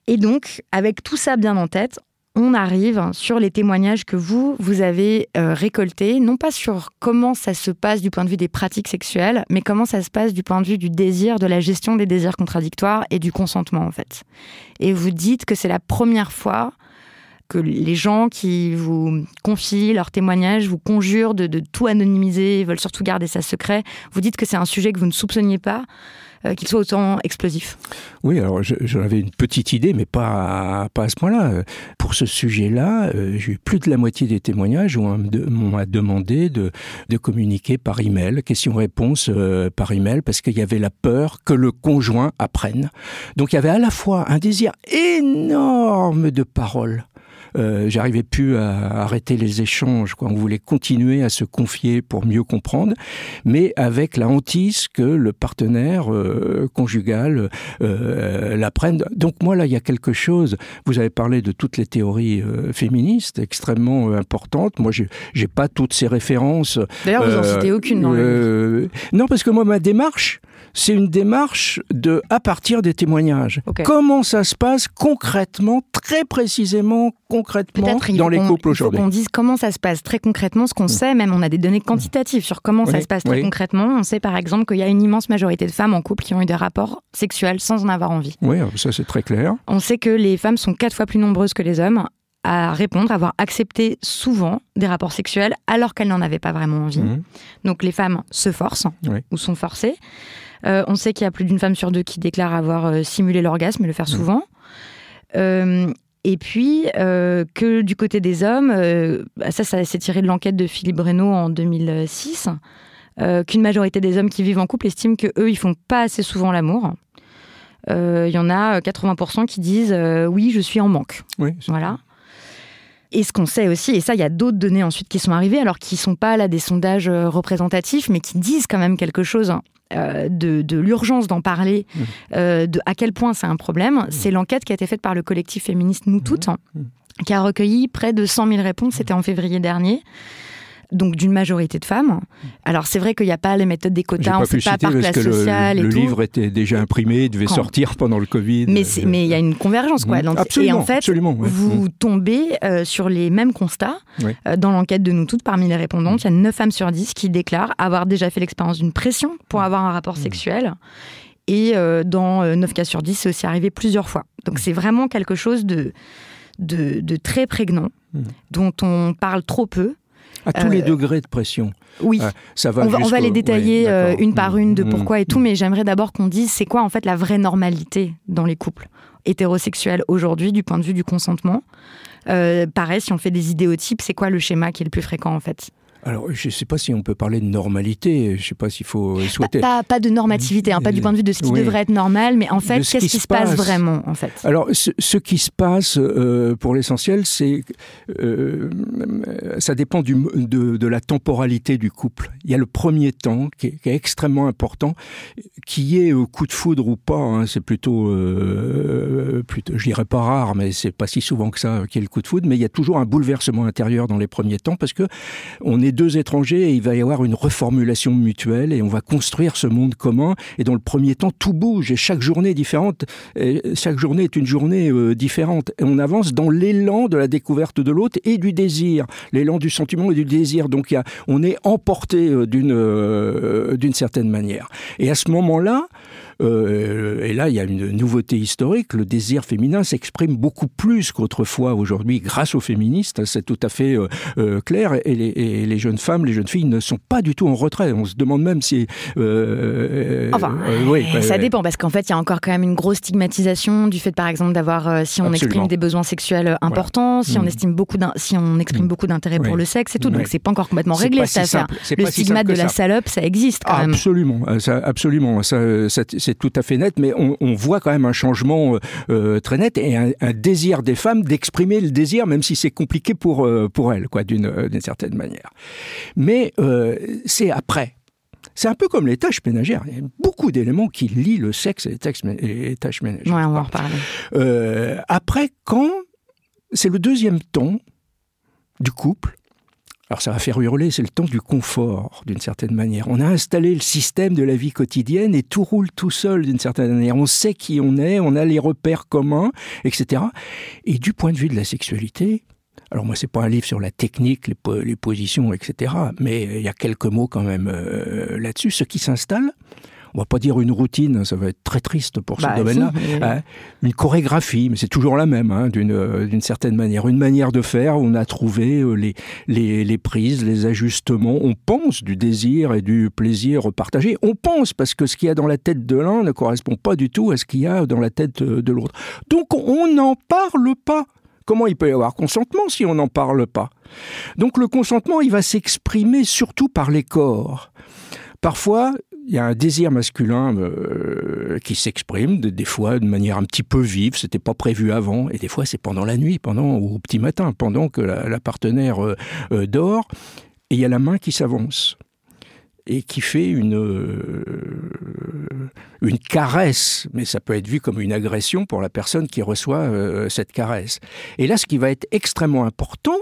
Et donc, avec tout ça bien en tête, on arrive sur les témoignages que vous, vous avez euh, récoltés, non pas sur comment ça se passe du point de vue des pratiques sexuelles, mais comment ça se passe du point de vue du désir, de la gestion des désirs contradictoires et du consentement, en fait. Et vous dites que c'est la première fois que les gens qui vous confient leurs témoignages vous conjurent de, de tout anonymiser, veulent surtout garder ça secret. Vous dites que c'est un sujet que vous ne soupçonniez pas. Euh, qu'il soit autant explosif Oui, alors j'en avais une petite idée, mais pas à, ce point-là. Euh, pour ce sujet-là, euh, j'ai eu plus de la moitié des témoignages où on m'a demandé de, de, communiquer par email, question-réponse par email, parce qu'il y avait la peur que le conjoint apprenne. Donc il y avait à la fois un désir énorme de parole, euh, j'arrivais plus à arrêter les échanges. Quoi. On voulait continuer à se confier pour mieux comprendre, mais avec la hantise que le partenaire euh, conjugal euh, l'apprenne. Donc moi là, il y a quelque chose. Vous avez parlé de toutes les théories féministes extrêmement importantes. Moi, n'ai pas toutes ces références. D'ailleurs, vous en citez aucune. Dans le... Non, parce que moi, ma démarche, c'est une démarche de à partir des témoignages. Comment ça se passe concrètement, très précisément, concrètement dans les couples aujourd'hui On dit comment ça se passe très concrètement, ce qu'on mm. sait, même on a des données quantitatives sur comment ça se passe très concrètement. On sait par exemple qu'il y a une immense majorité de femmes en couple qui ont eu des rapports sexuels sans en avoir envie. Oui, ça c'est très clair. On sait que les femmes sont quatre fois plus nombreuses que les hommes à répondre, à avoir accepté souvent des rapports sexuels alors qu'elles n'en avaient pas vraiment envie. Mm. Donc les femmes se forcent ou sont forcées. Euh, on sait qu'il y a plus d'une femme sur deux qui déclare avoir euh, simulé l'orgasme et le faire mm. souvent. Euh, et puis, que du côté des hommes, bah, ça, ça s'est tiré de l'enquête de Philippe Reynaud en 2006, qu'une majorité des hommes qui vivent en couple estiment qu'eux, ils font pas assez souvent l'amour. Il y en a 80% qui disent oui, je suis en manque. voilà. Et ce qu'on sait aussi, et ça, il y a d'autres données ensuite qui sont arrivées, alors qui ne sont pas là des sondages représentatifs, mais qui disent quand même quelque chose. Hein. Euh, de, l'urgence d'en parler, mmh. euh, de à quel point c'est un problème, mmh. c'est l'enquête qui a été faite par le collectif féministe Nous mmh. Toutes, hein, qui a recueilli près de 100 000 réponses, c'était en février dernier donc d'une majorité de femmes. Alors c'est vrai qu'il n'y a pas les méthodes des quotas, on ne sait pas par classe sociale le, livre était déjà imprimé, il devait sortir pendant le Covid. Euh, mais il y a une convergence quoi. Mm. et en fait, vous mm. tombez euh, sur les mêmes constats. Euh, dans l'enquête de nous toutes, parmi les répondantes, mm. il y a 9 femmes sur 10 qui déclarent avoir déjà fait l'expérience d'une pression pour avoir un rapport sexuel. Et dans 9 cas sur 10, c'est aussi arrivé plusieurs fois. Donc c'est vraiment quelque chose de, de très prégnant, dont on parle trop peu à tous les euh, degrés de pression. Oui. Euh, ça va on, va, on va les détailler euh, une par mm, une de mm. pourquoi et tout, mais j'aimerais d'abord qu'on dise c'est quoi en fait la vraie normalité dans les couples hétérosexuels aujourd'hui du point de vue du consentement. pareil, si on fait des idéotypes, c'est quoi le schéma qui est le plus fréquent en fait alors, je ne sais pas si on peut parler de normalité, je ne sais pas s'il faut souhaiter. Pas, de normativité, hein, pas du point de vue de ce qui devrait être normal, mais en fait, qu'est-ce qui, se passe, vraiment en fait Alors, ce, qui se passe, euh, pour l'essentiel, c'est euh, ça dépend du, de, la temporalité du couple. Il y a le premier temps qui est, extrêmement important, qui est coup de foudre ou pas. Hein, c'est plutôt, euh, plutôt, je dirais pas rare, mais c'est pas si souvent que ça qui est le coup de foudre. Mais il y a toujours un bouleversement intérieur dans les premiers temps parce que on est deux étrangers il va y avoir une reformulation mutuelle et on va construire ce monde commun. Et dans le premier temps, tout bouge et chaque journée est différente. chaque journée est une journée euh, différente. Et on avance dans l'élan de la découverte de l'autre et du désir, l'élan du sentiment et du désir. Donc on est emporté euh, d'une euh, d'une certaine manière. Et à ce moment-là, euh, et là, il y a une nouveauté historique. Le désir féminin s'exprime beaucoup plus qu'autrefois aujourd'hui grâce aux féministes. Hein, c'est tout à fait euh, euh, clair. Et les, jeunes femmes, les jeunes filles ne sont pas du tout en retrait. On se demande même si. enfin, oui, ça dépend parce qu'en fait, il y a encore quand même une grosse stigmatisation du fait, par exemple, d'avoir si on exprime des besoins sexuels importants, si on hmm. estime beaucoup, si on exprime hmm. beaucoup d'intérêt pour le sexe et tout. Donc c'est pas encore complètement réglé cette affaire. Le stigmate de la salope, ça existe quand même. Absolument, ça, absolument c'est tout à fait net, mais on, voit quand même un changement euh, euh, très net et un, désir des femmes d'exprimer le désir, même si c'est compliqué pour, euh, pour elles, quoi, d'une certaine manière. Mais c'est après. C'est un peu comme les tâches ménagères. Il y a beaucoup d'éléments qui lient le sexe et les, tâches ménagères. on va en reparler. après, quand c'est le deuxième ton du couple, alors ça va faire hurler, c'est le temps du confort, d'une certaine manière. On a installé le système de la vie quotidienne et tout roule tout seul, d'une certaine manière. On sait qui on est, on a les repères communs, etc. Et du point de vue de la sexualité, alors moi, c'est pas un livre sur la technique, les, positions, etc. Mais il y a quelques mots quand même euh, là-dessus. Ce qui s'installe, on va pas dire une routine, ça va être très triste pour ce bah, domaine-là, hein. une chorégraphie, mais c'est toujours la même, hein, d'une euh, certaine manière, une manière de faire où on a trouvé euh, les, les, les prises, les ajustements, on pense du désir et du plaisir partagé, on pense parce que ce qu'il y a dans la tête de l'un ne correspond pas du tout à ce qu'il y a dans la tête euh, de l'autre. Donc on n'en parle pas. Comment il peut y avoir consentement si on n'en parle pas Donc le consentement, il va s'exprimer surtout par les corps. Parfois, il y a un désir masculin euh, qui s'exprime des, fois de manière un petit peu vive, c'était pas prévu avant, et des fois c'est pendant la nuit, pendant ou au petit matin, pendant que la, partenaire euh, euh, dort, et il y a la main qui s'avance et qui fait une une caresse, mais ça peut être vu comme une agression pour la personne qui reçoit cette caresse. Et là, ce qui va être extrêmement important,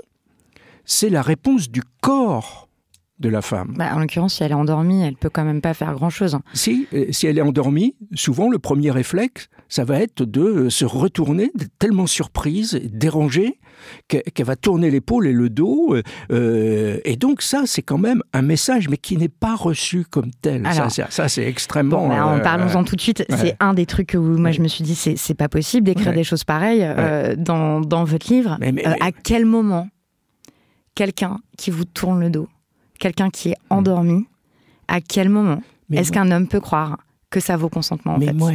c'est la réponse du corps de la femme. Bah, en l'occurrence, si elle est endormie, elle peut quand même pas faire grand-chose. Hein. Si, euh, si elle est endormie, souvent le premier réflexe, ça va être de euh, se retourner tellement surprise, dérangée, qu'elle va tourner l'épaule et le dos. Euh, et donc ça, c'est quand même un message, mais qui n'est pas reçu comme tel. ça, c'est extrêmement... Bon, bah, Parlons-en tout de suite. C'est un des trucs où moi, je me suis dit, c'est pas possible d'écrire des choses pareilles dans, dans, votre livre. à quel moment quelqu'un qui vous tourne le dos quelqu'un qui est mm. endormi, à quel moment est-ce qu'un homme peut croire que ça vaut consentement en Moi,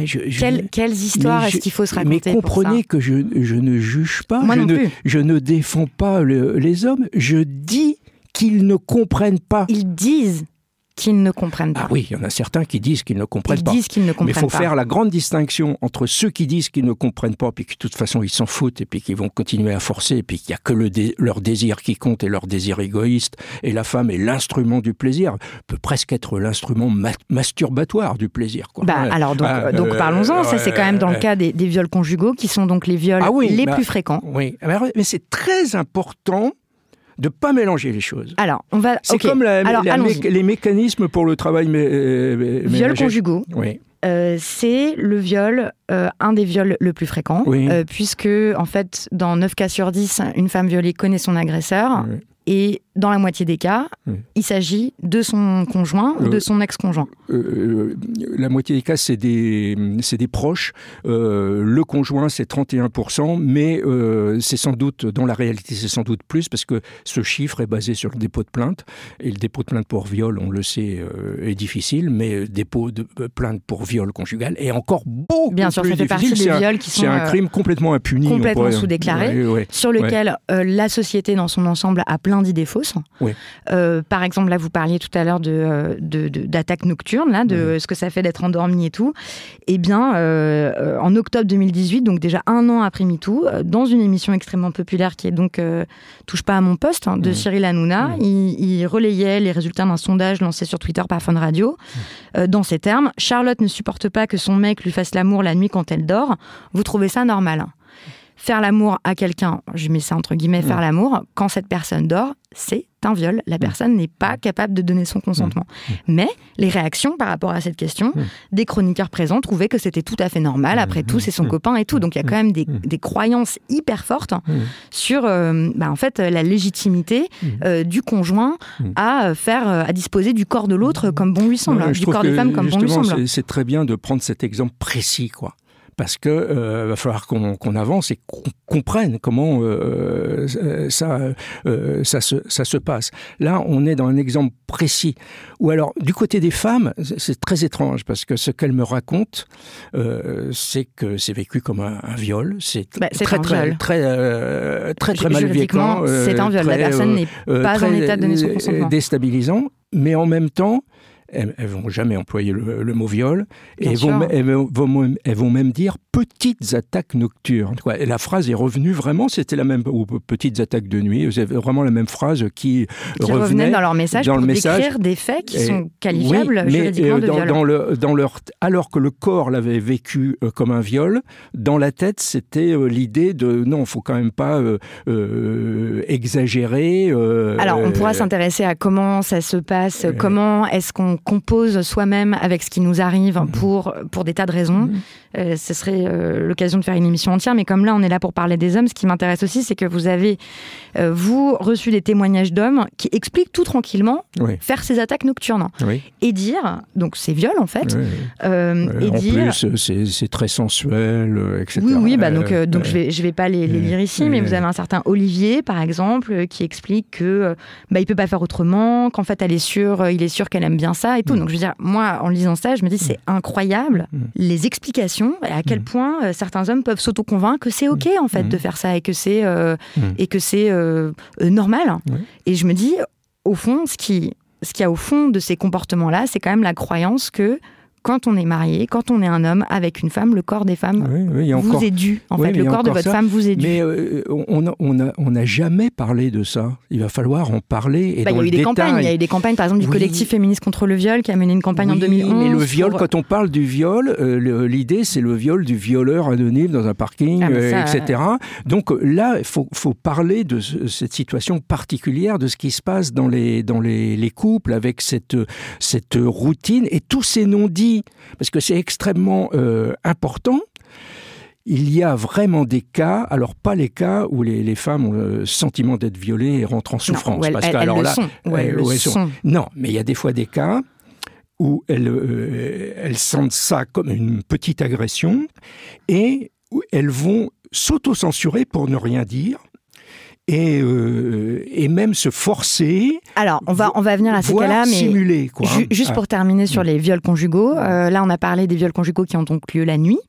quelles, histoires est-ce qu'il faut se raconter Mais comprenez que je, ne juge pas, je, ne, défends pas les hommes, je dis qu'ils ne comprennent pas. Ils disent qu'ils ne comprennent pas. Ah oui, il y en a certains qui disent qu'ils ne comprennent pas. Disent qu'ils ne comprennent Mais il faut faire la grande distinction entre ceux qui disent qu'ils ne comprennent pas, puis que de toute façon ils s'en foutent, et puis qu'ils vont continuer à forcer, et puis qu'il n'y a que le leur désir qui compte et leur désir égoïste, et la femme est l'instrument du plaisir, peut presque être l'instrument masturbatoire du plaisir. Bah, Alors donc, ah, euh, parlons-en, ça c'est quand même dans le cas des, viols conjugaux, qui sont donc les viols ah les bah, plus fréquents. Oui, mais c'est très important de pas mélanger les choses. Alors, on va. C'est comme les mécanismes pour le travail. mais euh, conjugaux. Oui. Euh, c'est le viol, euh, un des viols le plus fréquent, puisque en fait, dans 9 cas sur 10, une femme violée connaît son agresseur et dans la moitié des cas, il s'agit de son conjoint ou de son ex-conjoint. Euh, la moitié des cas, c'est des, des proches. Euh, le conjoint, c'est 31%, mais euh, c'est sans doute, dans la réalité, c'est sans doute plus, parce que ce chiffre est basé sur le dépôt de plainte. Et le dépôt de plainte pour viol, on le sait, est difficile, mais dépôt de plainte pour viol conjugal est encore beaucoup Bien sûr, plus difficile. qui C'est un crime complètement impuni. Complètement sous-déclaré, sur lequel la société dans son ensemble a plein d'idées fausses. Euh, par exemple, là, vous parliez tout à l'heure de, euh, d'attaques nocturnes, là, de ce que ça fait d'être endormi et tout. Eh bien, euh, en octobre 2018, donc déjà un an après MeToo, dans une émission extrêmement populaire qui est donc Touche pas à mon poste hein, de Cyril Hanouna, il, il, relayait les résultats d'un sondage lancé sur Twitter par Fun Radio. dans ces termes, Charlotte ne supporte pas que son mec lui fasse l'amour la nuit quand elle dort. Vous trouvez ça normal faire l'amour à quelqu'un, je mets ça entre guillemets, faire mm. l'amour, quand cette personne dort, c'est un viol. La mm. personne n'est pas capable de donner son mm. consentement. Mais les réactions par rapport à cette question des chroniqueurs présents trouvaient que c'était tout à fait normal. Après tout, c'est son copain et tout. Donc il y a quand même des, croyances hyper fortes sur euh, bah, en fait, euh, la légitimité euh, du conjoint à, faire, à disposer du corps de l'autre comme bon lui semble, hein, du corps de femme comme bon lui semble. C'est très bien de prendre cet exemple précis. quoi parce que euh, va falloir qu'on avance et qu'on comprenne comment euh, euh, ça, ça, se, passe. Là, on est dans un exemple précis. Ou alors, du côté des femmes, c'est très étrange parce que ce qu'elles me racontent, c'est que c'est vécu comme un, viol. C'est bah, très, très, très, très, très, très, C'est un viol. La personne n'est pas en état de consentement. Déstabilisant, mais en même temps, elles, vont jamais employer le, mot viol. et elles vont, même dire petites attaques nocturnes. la phrase est revenue vraiment, c'était la même, ou petites attaques de nuit, c'est vraiment la même phrase qui, revenait, dans leur message pour des faits qui sont qualifiables mais, euh, dans, le, dans leur, alors que le corps l'avait vécu euh, comme un viol, dans la tête, c'était euh, l'idée de non, faut quand même pas exagérer. alors, on pourra s'intéresser à comment ça se passe, comment est-ce qu'on compose soi-même avec ce qui nous arrive mm-hmm. pour, pour des tas de raisons. Mm-hmm. Euh, ce serait euh, l'occasion de faire une émission entière, mais comme là on est là pour parler des hommes, ce qui m'intéresse aussi, c'est que vous avez, euh, vous, reçu des témoignages d'hommes qui expliquent tout tranquillement faire ces attaques nocturnes. Et dire, donc c'est viol en fait, et dire en plus c'est très sensuel, etc. Oui, oui, bah, donc, donc je, vais, je vais pas les, les lire ici, mais vous avez un certain Olivier, par exemple, qui explique que bah, il peut pas faire autrement, qu'en fait elle est sûre, il est sûr qu'elle aime bien ça et tout. Mm. Donc je veux dire, moi, en lisant ça, je me dis c'est mm. incroyable mm. les explications et à quel mm. point euh, certains hommes peuvent s'autoconvaincre que c'est ok en fait mm. de faire ça et que c'est euh, mm. et que c'est euh, normal. Et je me dis au fond ce qui ce qu'il y a au fond de ces comportements là, c'est quand même la croyance que quand on est marié, quand on est un homme avec une femme, le corps des femmes vous est dû. En fait, le corps de votre femme vous est dû. Mais euh, on n'a jamais parlé de ça. Il va falloir en parler. Et bah, il y a eu des campagnes. Il y a eu des campagnes, par exemple, du collectif féministe contre le viol qui a mené une campagne en 2011. Mais le viol, quand on parle du viol, euh, l'idée c'est le viol du violeur anonyme dans un parking, ah, euh, etc. Donc là, il faut, parler de cette situation particulière, de ce qui se passe dans les, dans les, couples avec cette, cette routine et tous ces non-dits parce que c'est extrêmement euh, important, il y a vraiment des cas, alors pas les cas où les, femmes ont le sentiment d'être violées et rentrent en souffrance. Non, là, euh, Non, mais il y a des fois des cas où euh, elles, sentent ça comme une petite agression et où elles vont s'auto-censurer pour ne rien dire euh, euh, et, même se forcer. Alors, on va, on va venir à ces cas-là, mais. Simuler, hein. juste pour terminer sur mm. les viols conjugaux, euh, là, on a parlé des viols conjugaux qui ont donc lieu la nuit.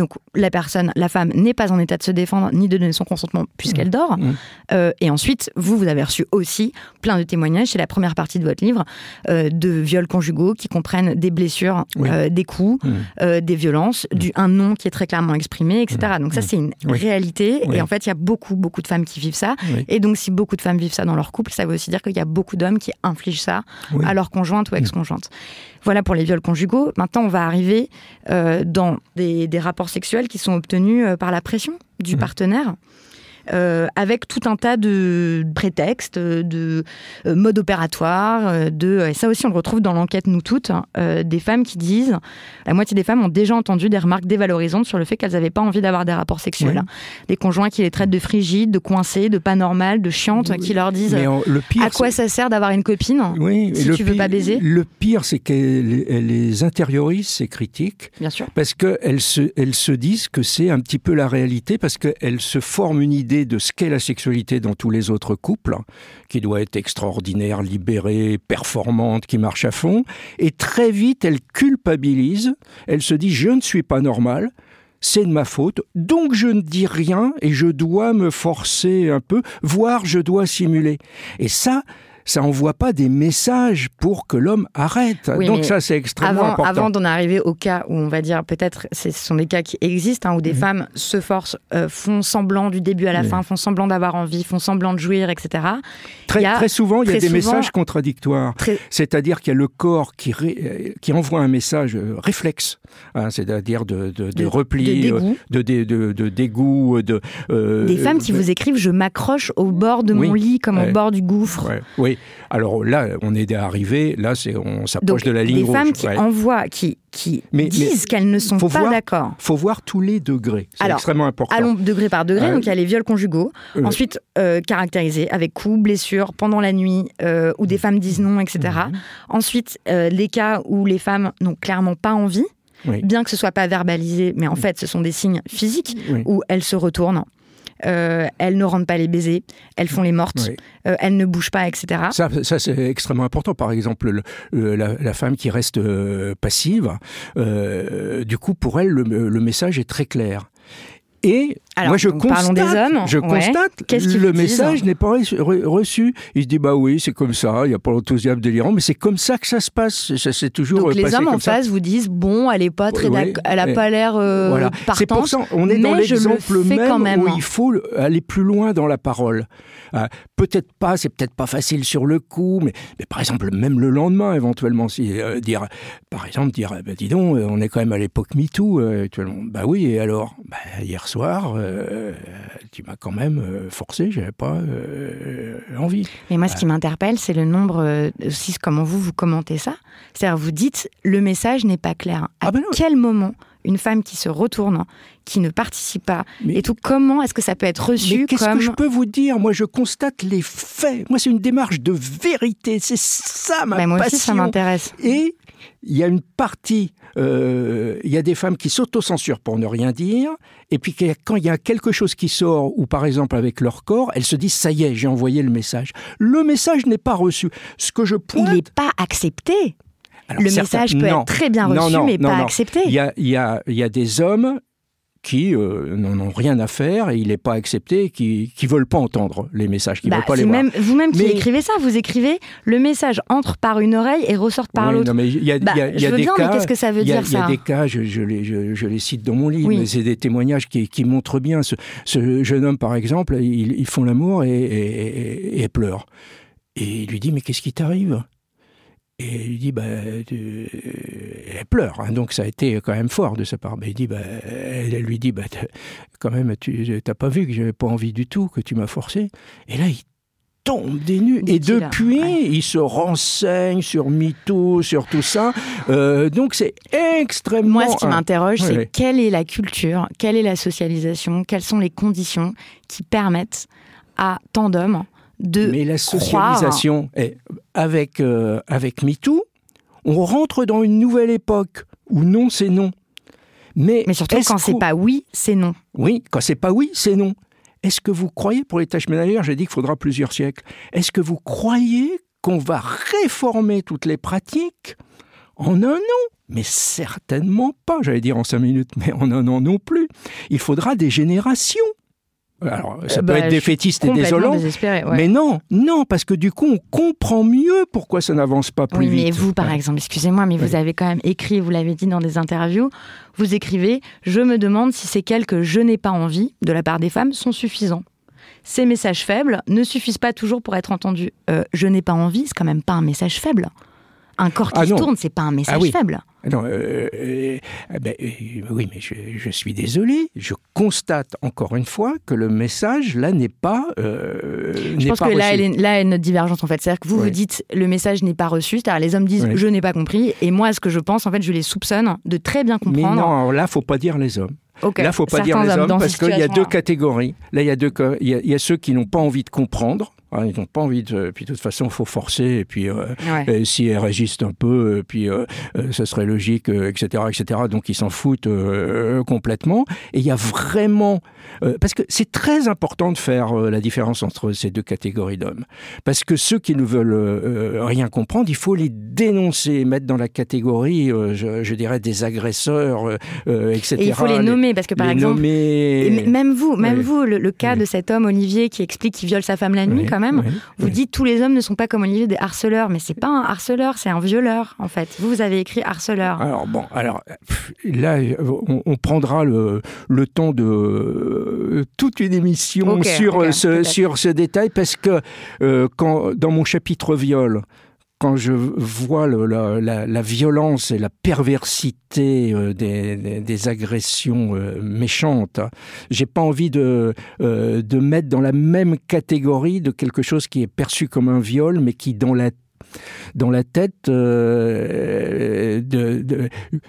Donc la personne, la femme, n'est pas en état de se défendre ni de donner son consentement puisqu'elle mmh. dort. Mmh. Euh, et ensuite, vous, vous avez reçu aussi plein de témoignages, c'est la première partie de votre livre, euh, de viols conjugaux qui comprennent des blessures, euh, des coups, mmh. des violences, un nom qui est très clairement exprimé, etc. Donc ça, c'est une réalité. Et en fait, il y a beaucoup, beaucoup de femmes qui vivent ça. Et donc, si beaucoup de femmes vivent ça dans leur couple, ça veut aussi dire qu'il y a beaucoup d'hommes qui infligent ça à leur conjointe ou ex-conjointe. Voilà pour les viols conjugaux. Maintenant, on va arriver euh, dans des, rapports sexuels qui sont obtenus euh, par la pression du mhm. partenaire. Euh, avec tout un tas de prétextes, de euh, modes opératoires, euh, de, et ça aussi on le retrouve dans l'enquête Nous Toutes, hein, des femmes qui disent, la moitié des femmes ont déjà entendu des remarques dévalorisantes sur le fait qu'elles n'avaient pas envie d'avoir des rapports sexuels. Hein. Des conjoints qui les traitent de frigides, de coincés, de pas normales, de chiantes, qui leur disent à quoi ça sert d'avoir une copine si tu veux pas baiser. Le pire, c'est qu'elles les intériorisent, ces critiques, Bien sûr. parce qu'elles se, elles se disent que c'est un petit peu la réalité, parce qu'elles se forment une idée de ce qu'est la sexualité dans tous les autres couples, qui doit être extraordinaire, libérée, performante, qui marche à fond, et très vite elle culpabilise, elle se dit je ne suis pas normale, c'est de ma faute, donc je ne dis rien et je dois me forcer un peu, voire je dois simuler. Et ça, ça envoie pas des messages pour que l'homme arrête. Donc ça, c'est extrêmement avant, important. Avant d'en arriver au cas où on va dire peut-être, ce sont des cas qui existent, hein, où des mhm. femmes se forcent, euh, font semblant du début à la fin, font semblant d'avoir envie, font semblant de jouir, etc. Très, très souvent, il y a des messages contradictoires. C'est-à-dire qu'il y a le corps qui, euh, qui envoie un message euh, réflexe Hein, c'est-à-dire de, de, de, de, repli, de euh, dégoût, euh, euh, des femmes qui vous écrivent je m'accroche au bord de mon lit comme au bord du gouffre. oui, alors là on est arrivé, là c'est on s'approche de la ligne des femmes qui envoient, qui disent qu'elles ne sont pas d'accord. Faut voir tous les degrés. C'est extrêmement important. Allons degré par degré. donc il y a les viols conjugaux. ensuite caractérisés avec coups, blessures pendant la nuit où des mm. femmes disent non, etc. Mm. Ensuite les cas où les femmes n'ont clairement pas envie bien que ce soit pas verbalisé, mais en fait, ce sont des signes physiques où elles se retournent. Euh, elles ne rendent pas les baisers, elles font les mortes, euh, elles ne bougent pas, etc. Ça, c'est extrêmement important. Par exemple, la, femme qui reste euh, passive, du coup, pour elle, le, le message est très clair. Et moi, je constate, des Je constate, le message n'est pas reçu. Il se dit, bah oui, c'est comme ça, il n'y a pas l'enthousiasme délirant, mais c'est comme ça que ça se passe. Ça c'est toujours Donc, euh, les hommes en face vous disent, bon, elle n'est pas très elle n'a pas l'air euh, voilà. C'est Pour ça, on est dans l'exemple même, même, où il faut aller plus loin dans la parole. Euh, peut-être pas, c'est peut-être pas facile sur le coup, mais, par exemple, même le lendemain, éventuellement, si, euh, dire, par exemple, dire, bah, dis donc, on est quand même à l'époque MeToo actuellement. Bah oui, et alors, bah, hier soir, tu euh, m'as quand même euh, forcé, j'avais pas euh, envie. Mais moi, ce qui m'interpelle, c'est le nombre, aussi comment vous, vous commentez ça. C'est-à-dire, vous dites, le message n'est pas clair. À ah ben quel moment une femme qui se retourne, qui ne participe pas et tout. Comment est-ce que ça peut être reçu Qu'est-ce que je peux vous dire Moi, je constate les faits. Moi, c'est une démarche de vérité. C'est ça ma moi Aussi, ça m'intéresse. Et il y a une partie, euh, il y a des femmes qui s'autocensurent pour ne rien dire, et puis quand il y a quelque chose qui sort, ou par exemple avec leur corps, elles se disent ça y est, j'ai envoyé le message. Le message n'est pas reçu. Ce que je pointe, il n'est pas accepté le message peut être très bien reçu, mais pas accepté. Il y a, des hommes qui euh, n'en ont rien à faire et il n'est pas accepté, qui ne veulent pas entendre les messages, qui bah, veulent pas les même, Vous-même qui écrivez ça, vous écrivez le message entre par une oreille et ressort par l'autre. mais qu'est-ce que ça veut dire Il y a des cas, je, je, les, cite dans mon livre, mais c'est des témoignages qui, montrent bien. Ce, jeune homme, par exemple, ils, font l'amour et, et, et, et pleure. Et il lui dit, mais qu'est-ce qui t'arrive et il dit, bah, elle pleure, hein. donc ça a été quand même fort de sa part. Mais il dit, bah, elle lui dit, bah, quand même, tu t'as pas vu que j'avais pas envie du tout, que tu m'as forcé. Et là, il tombe des nues. Et depuis, il se renseigne sur MeToo, sur tout ça. Euh, donc c'est extrêmement... Moi, ce qui m'interroge, c'est quelle est la culture, quelle est la socialisation, quelles sont les conditions qui permettent à tant d'hommes mais la socialisation, avec, euh, avec MeToo, on rentre dans une nouvelle époque où non, c'est non. Mais, surtout quand c'est pas oui, c'est non. Oui, quand c'est pas oui, c'est non. Est-ce que vous croyez, pour les tâches ménagères, j'ai dit qu'il faudra plusieurs siècles, est-ce que vous croyez qu'on va réformer toutes les pratiques en un an mais certainement pas, j'allais dire en cinq minutes, mais en un an non plus. Il faudra des générations. Alors, ça euh, peut bah, être défaitiste et désolant. Mais non, non, parce que du coup, on comprend mieux pourquoi ça n'avance pas plus oui, vite. Mais vous, par exemple, excusez-moi, mais vous avez quand même écrit, vous l'avez dit dans des interviews, vous écrivez Je me demande si ces quelques je n'ai pas envie de la part des femmes sont suffisants. Ces messages faibles ne suffisent pas toujours pour être entendus. Euh, je n'ai pas envie, c'est quand même pas un message faible. Un corps ah qui tourne, c'est pas un ah message faible. Non, euh, euh, eh ben, euh, oui, mais je, suis désolé. Je constate encore une fois que le message là n'est pas. je pense que là, elle est, là notre divergence en fait. C'est-à-dire que vous vous dites le message n'est pas reçu, c'est-à-dire les hommes disent je n'ai pas compris, et moi ce que je pense en fait je les soupçonne de très bien comprendre. Mais non, là faut pas dire les hommes. il Là, faut pas dire les hommes, parce qu'il y a deux catégories. Là, il il y a ceux qui n'ont pas envie de comprendre Hein, ils n'ont pas envie de. Puis de toute façon, faut forcer. Et puis, euh, si elles résistent un peu, euh, puis ça euh, serait logique, etc., etc. Donc ils s'en foutent complètement. Et il y a vraiment, parce que c'est très important de faire la différence entre ces deux catégories d'hommes, parce que ceux qui ne veulent rien comprendre, il faut les dénoncer, mettre dans la catégorie, je, dirais, des agresseurs, etc. Et il faut les, nommer, parce que par exemple, même vous, même vous, le, cas de cet homme Olivier qui explique qu'il viole sa femme la nuit, même. vous dites tous les hommes ne sont pas comme Olivier des harceleurs, mais c'est pas un harceleur, c'est un violeur en fait. Vous, vous avez écrit harceleur. Alors bon, alors là, on, prendra le, le temps de euh, toute une émission sur, euh, ce, sur ce détail parce que euh, quand dans mon chapitre viol, quand je vois la, violence et la perversité euh, des, agressions euh, méchantes, hein, j'ai pas envie de, euh, de mettre dans la même catégorie de quelque chose qui est perçu comme un viol, mais qui dans la dans la tête. Euh,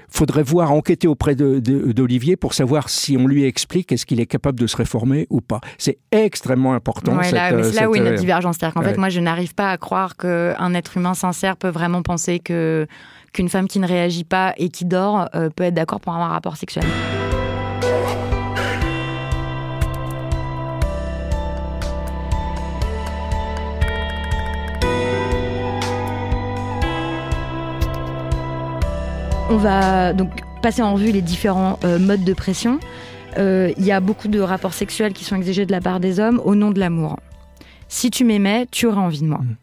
faudrait voir enquêter auprès d'Olivier pour savoir si on lui explique est-ce qu'il est capable de se réformer ou pas. C'est extrêmement important. c'est euh, là où euh, divergence. cest qu'en fait, moi, je n'arrive pas à croire qu'un être humain sincère peut vraiment penser que qu'une femme qui ne réagit pas et qui dort peut être d'accord pour avoir un rapport sexuel. On va donc passer en revue les différents euh, modes de pression. Euh, il y a beaucoup de rapports sexuels qui sont exigés de la part des hommes au nom de l'amour. Si tu m'aimais, tu aurais envie de moi. Mm.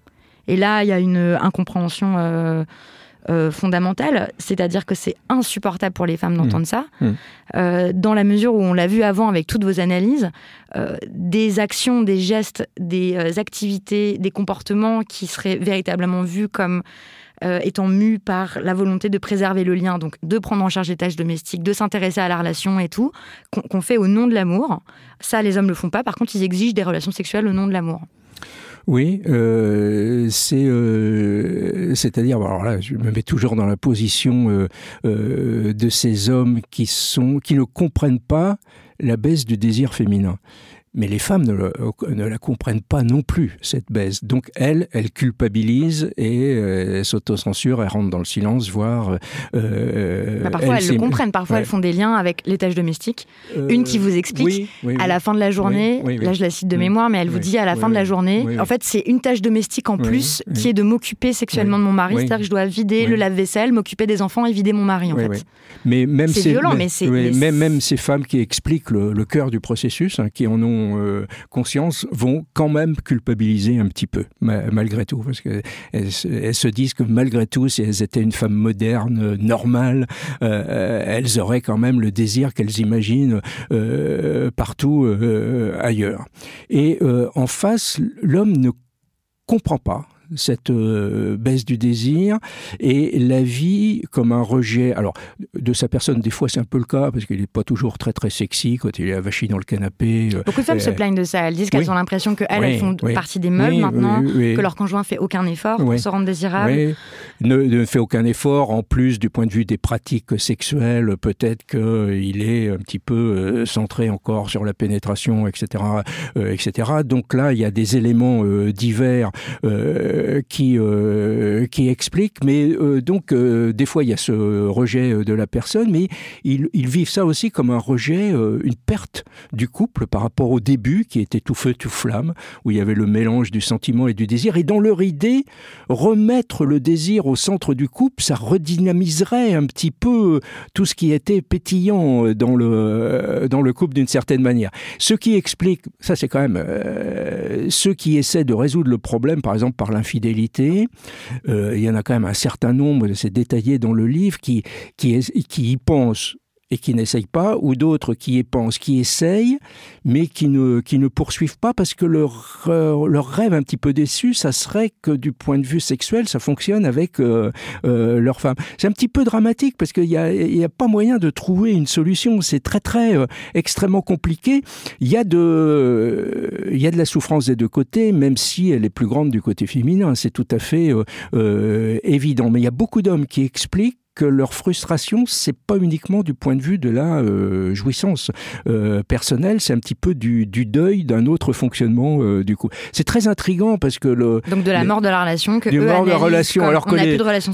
Et là, il y a une euh, incompréhension fondamentale, c'est-à-dire que c'est insupportable pour les femmes mm. d'entendre ça, mm. dans la mesure où on l'a vu avant avec toutes vos analyses, des actions, des gestes, des activités, des comportements qui seraient véritablement vus comme euh, étant mu par la volonté de préserver le lien, donc de prendre en charge les tâches domestiques, de s'intéresser à la relation et tout, qu'on fait au nom de l'amour. Ça, les hommes ne le font pas. Par contre, ils exigent des relations sexuelles au nom de l'amour. Oui, euh, c'est euh, à dire alors là, je me mets toujours dans la position de ces hommes qui sont qui ne comprennent pas la baisse du désir féminin. Mais les femmes ne, euh, ne la comprennent pas non plus, cette baisse. Donc elles, elles culpabilisent et euh, s'autocensurent, elles rentrent dans le silence, voire... Euh, euh, bah, parfois elles, le comprennent, parfois elles font des liens avec les tâches domestiques. Une qui vous explique à la fin de la journée, là je la cite de mémoire, mais elle vous dit à la fin de la journée, en fait c'est une tâche domestique en plus qui est de m'occuper sexuellement de mon mari, c'est-à-dire que je dois vider le lave-vaisselle, m'occuper des enfants et vider mon mari en fait. Mais même c'est violent, mais, c'est... Même, même, ces femmes qui expliquent le, cœur du processus, hein, qui en ont euh, conscience vont quand même culpabiliser un petit peu, malgré tout, parce qu'elles elles se disent que malgré tout, si elles étaient une femme moderne, normale, euh, euh, elles auraient quand même le désir qu'elles imaginent partout ailleurs. Et en face, l'homme ne comprend pas cette euh, baisse du désir et la vie comme un rejet. Alors, de sa personne, des fois, c'est un peu le cas parce qu'il n'est pas toujours très très sexy quand il est avachi dans le canapé. Euh, Beaucoup de femmes se euh, plaignent de ça. Elles disent qu'elles ont l'impression qu'elles elles font partie des meubles maintenant, que leur conjoint fait aucun effort pour se rendre désirable. Ne, ne, fait aucun effort. En plus, du point de vue des pratiques sexuelles, peut-être qu'il est un petit peu centré encore sur la pénétration, etc., etc. Donc là, il y a des éléments divers. Euh, qui, euh, qui explique. Mais euh, donc, des fois, il y a ce rejet de la personne, mais ils, vivent ça aussi comme un rejet, une perte du couple par rapport au début, qui était tout feu, tout flamme, où il y avait le mélange du sentiment et du désir. Et dans leur idée, remettre le désir au centre du couple, ça redynamiserait un petit peu tout ce qui était pétillant dans le, dans le couple d'une certaine manière. Ce qui explique, ça c'est quand même, ceux qui essaient de résoudre le problème, par exemple par l'influence fidélité. Euh, il y en a quand même un certain nombre, c'est détaillé dans le livre, qui, qui, qui y pensent et qui n'essayent pas, ou d'autres qui y pensent, qui essayent, mais qui ne, qui ne poursuivent pas parce que leur, euh, leur rêve un petit peu déçu, ça serait que du point de vue sexuel, ça fonctionne avec euh, euh leur femme. C'est un petit peu dramatique parce qu'il n'y a, y a pas moyen de trouver une solution. C'est très, très euh, extrêmement compliqué. Il y, a de, il y a de la souffrance des deux côtés, même si elle est plus grande du côté féminin. C'est tout à fait évident. Mais il y a beaucoup d'hommes qui expliquent que leur frustration, c'est pas uniquement du point de vue de la euh, jouissance euh, personnelle, c'est un petit peu du, deuil d'un autre fonctionnement euh, du coup. C'est très intriguant parce que le donc de la mort de la relation que du mort de la relation, alors on que plus de relation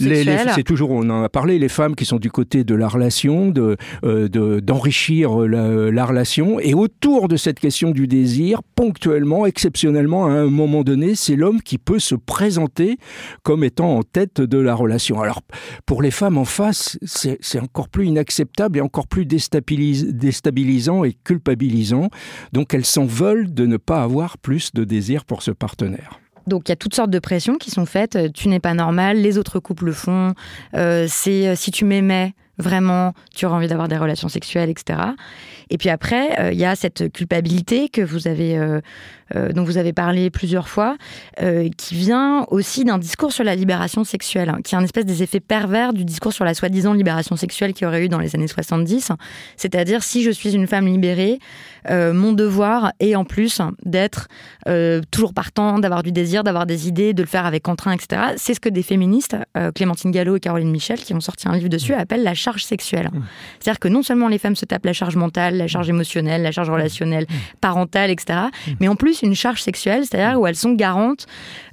c'est toujours on en a parlé les femmes qui sont du côté de la relation, de d'enrichir la, la, relation et autour de cette question du désir, ponctuellement, exceptionnellement à un moment donné, c'est l'homme qui peut se présenter comme étant en tête de la relation. Alors pour les femmes en face, c'est encore plus inacceptable et encore plus déstabilisant et culpabilisant. Donc elles s'en veulent de ne pas avoir plus de désir pour ce partenaire. Donc il y a toutes sortes de pressions qui sont faites. Euh, tu n'es pas normal, les autres couples le font. Euh, c'est euh, si tu m'aimais vraiment, tu aurais envie d'avoir des relations sexuelles, etc. Et puis après, euh, il y a cette culpabilité que vous avez, euh, euh, dont vous avez parlé plusieurs fois, qui vient aussi d'un discours sur la libération sexuelle, hein, qui est un espèce des effets pervers du discours sur la soi-disant libération sexuelle qui aurait eu dans les années 70. C'est-à-dire, si je suis une femme libérée, mon devoir est en plus d'être toujours partant, d'avoir du désir, d'avoir des idées, de le faire avec contraint, etc. C'est ce que des féministes, Clémentine Gallo et Caroline Michel, qui ont sorti un livre dessus, mmh. appellent la charge sexuelle. Mmh. C'est-à-dire que non seulement les femmes se tapent la charge mentale, la charge émotionnelle, la charge relationnelle, mmh. Mmh. parentale, etc. Mmh. Mais en plus, une charge sexuelle, c'est-à-dire où elles sont garantes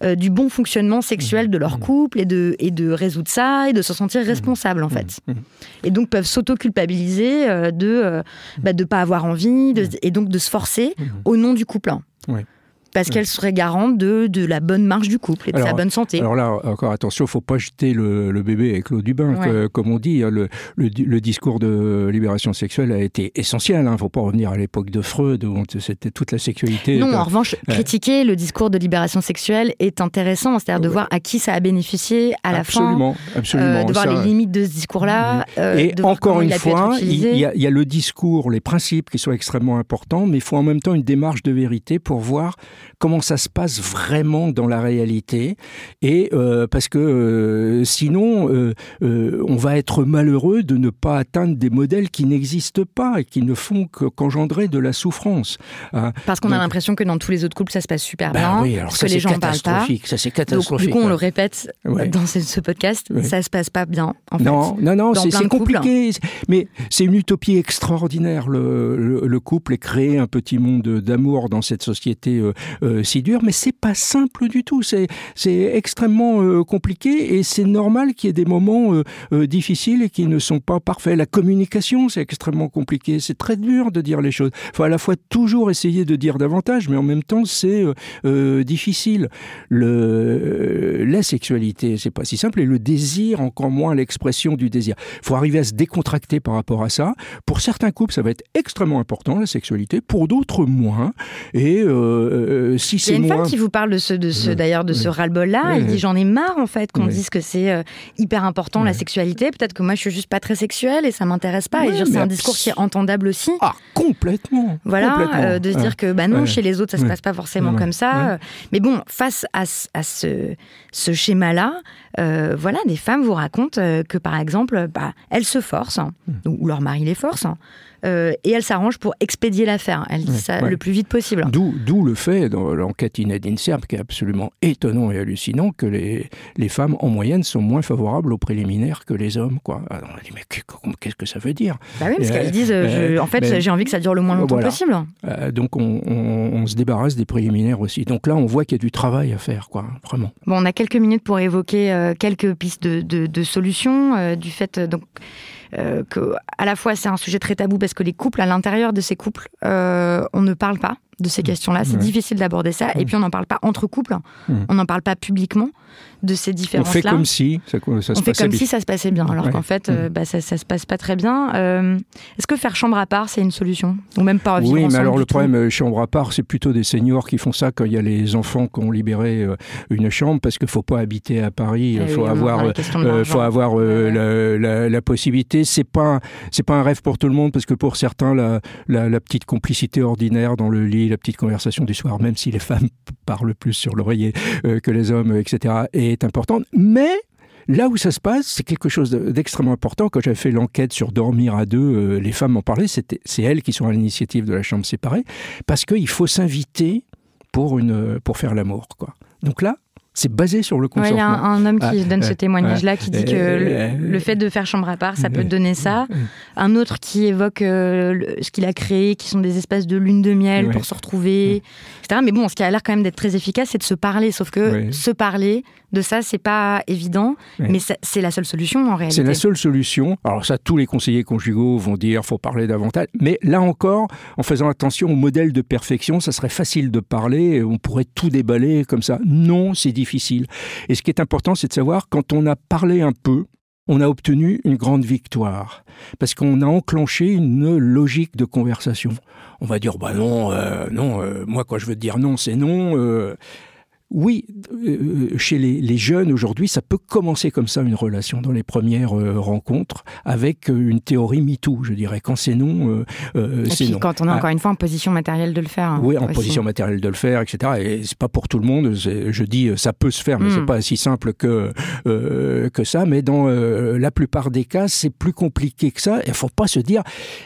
euh, du bon fonctionnement sexuel de leur couple et de, et de résoudre ça et de se sentir responsable, en fait. Et donc peuvent s'auto-culpabiliser euh, de ne euh, bah, pas avoir envie et donc de se forcer au nom du couple. Oui parce mm. qu'elle serait garante de, de, la bonne marche du couple et de sa bonne santé. Alors là, encore attention, il ne faut pas jeter le, bébé avec l'eau du bain. comme on dit, hein, le, le, discours de libération sexuelle a été essentiel. Il hein, ne faut pas revenir à l'époque de Freud où c'était toute la sécurité. Non, euh, en revanche, critiquer le discours de libération sexuelle est intéressant, c'est-à-dire de voir à qui ça a bénéficié à la fin, absolument. absolument. Euh, de voir les limites de ce discours-là. Mm. Euh, et encore une fois, il il y, a le discours, les principes qui sont extrêmement importants, mais il faut en même temps une démarche de vérité pour voir comment ça se passe vraiment dans la réalité. Et euh, parce que euh, sinon, euh, on va être malheureux de ne pas atteindre des modèles qui n'existent pas et qui ne font qu'engendrer de la souffrance. Hein. Parce qu'on a l'impression que dans tous les autres couples, ça se passe super bah bien, oui, que les gens parlent pas. Ça c'est catastrophique. du coup, on hein. le répète dans ce, podcast, ça se passe pas bien. En non, fait, non, non, c'est compliqué. Mais c'est une utopie extraordinaire le, couple et créé un petit monde d'amour dans cette société euh, si dur, mais c'est pas simple du tout. C'est extrêmement euh, compliqué et c'est normal qu'il y ait des moments euh, difficiles et qui ne sont pas parfaits. La communication, c'est extrêmement compliqué. C'est très dur de dire les choses. Il faut à la fois toujours essayer de dire davantage, mais en même temps, c'est difficile. la sexualité, c'est pas si simple et le désir, encore moins l'expression du désir. Il faut arriver à se décontracter par rapport à ça. Pour certains couples, ça va être extrêmement important, la sexualité. Pour d'autres, moins. Et c'est euh, Il y a une femme qui vous parle de ce, de ce, d'ailleurs de ce ras-le-bol-là. Elle dit j'en ai marre en fait qu'on dise que c'est euh, hyper important la sexualité. Peut-être que moi je suis juste pas très sexuelle et ça m'intéresse pas. et c'est un discours qui est entendable aussi. Ah complètement. Voilà, euh, de se dire que bah non chez les autres ça se passe pas forcément comme ça. Mais bon, face à, ce, ce schéma-là, euh, voilà, des femmes vous racontent euh, que par exemple, bah, elles se forcent, hein, hmm. ou leur mari les force, hein, euh, et elles s'arrangent pour expédier l'affaire. Elles disent ça le plus vite possible. D'où le fait, dans l'enquête Inadine Serbe, qui est absolument étonnant et hallucinant, que les, les femmes en moyenne sont moins favorables aux préliminaires que les hommes. Quoi. Alors ah, on dit, mais qu'est-ce que ça veut dire Bah oui, parce qu'elles disent, en fait, j'ai envie que ça dure le moins longtemps possible. donc on, se débarrasse des préliminaires aussi. Donc là, on voit qu'il y a du travail à faire, quoi, vraiment. Bon, on a quelques minutes pour évoquer euh, quelques pistes de, solutions euh, du fait euh, donc que à la fois c'est un sujet très tabou parce que les couples à l'intérieur de ces couples on ne parle pas de ces mmh. questions-là. C'est difficile d'aborder ça. Et mmh. puis, on n'en parle pas entre couples. Mmh. On n'en parle pas publiquement de ces différences-là. On fait comme si ça, se comme si ça se passait bien, alors qu'en fait, euh, bah, ça, ne se passe pas très bien. Euh, est-ce que faire chambre à part, c'est une solution Ou même pas Oui, mais alors le problème, euh, chambre à part, c'est plutôt des seniors qui font ça quand il y a les enfants qui ont libéré une chambre, parce qu'il faut pas habiter à Paris. Eh il faut, avoir, faut avoir la, possibilité. C'est pas, c'est pas un rêve pour tout le monde, parce que pour certains, la petite complicité ordinaire dans le lit la petite conversation du soir, même si les femmes parlent plus sur l'oreiller euh, que les hommes, etc., est importante. Mais Là où ça se passe, c'est quelque chose d'extrêmement important. Quand j'avais fait l'enquête sur dormir à deux, euh, les femmes en parlaient, c'est elles qui sont à l'initiative de la chambre séparée, parce qu'il faut s'inviter pour, une, pour faire l'amour. quoi. Donc là, c'est basé sur le consentement. il y a un, homme qui ah, donne ce témoignage-là, qui dit que euh, euh, le, fait de faire chambre à part, ça peut mm. donner ça. Mm. Un autre qui évoque euh, ce qu'il a créé, qui sont des espaces de lune de miel pour se retrouver, mm. etc. Mais bon, ce qui a l'air quand même d'être très efficace, c'est de se parler. Sauf que se parler, de ça, c'est pas évident, mais c'est la seule solution en réalité. C'est la seule solution. Alors ça, tous les conseillers conjugaux vont dire, faut parler davantage. Mais là encore, en faisant attention au modèle de perfection, ça serait facile de parler, on pourrait tout déballer comme ça. Non, c'est difficile. Et ce qui est important, c'est de savoir quand on a parlé un peu, on a obtenu une grande victoire parce qu'on a enclenché une logique de conversation. On va dire bah non, euh, non, euh, moi quand je veux dire non, c'est non. Euh, oui, euh, chez les, jeunes aujourd'hui, ça peut commencer comme ça une relation dans les premières euh, rencontres avec euh, une théorie MeToo, je dirais. Quand c'est non, c'est Quand on est ah. encore une fois en position matérielle de le faire. Hein, oui, en position matérielle de le faire, etc. Et c'est pas pour tout le monde. Je dis ça peut se faire, mais c'est hmm. pas si simple que que ça. Mais dans la plupart des cas, c'est plus compliqué que ça. Il faut pas se dire,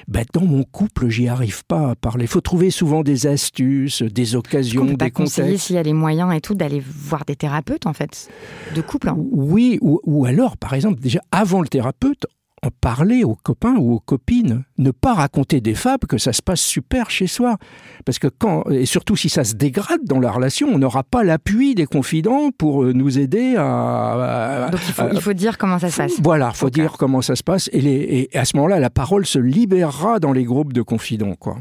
bah, dans mon couple, j'y arrive pas à parler. Il faut trouver souvent des astuces, des occasions, des contextes. s'il y a les moyens et tout d'aller voir des thérapeutes, en fait, de couple. Hein. Oui, ou, alors, par exemple, déjà avant le thérapeute, en parler aux copains ou aux copines, ne pas raconter des fables que ça se passe super chez soi. Parce que quand, et surtout si ça se dégrade dans la relation, on n'aura pas l'appui des confidents pour euh, nous aider à. Donc il faut, dire comment ça se passe. Voilà, il faut dire comment ça se passe. Et, les, et à ce moment-là, la parole se libérera dans les groupes de confidents, quoi.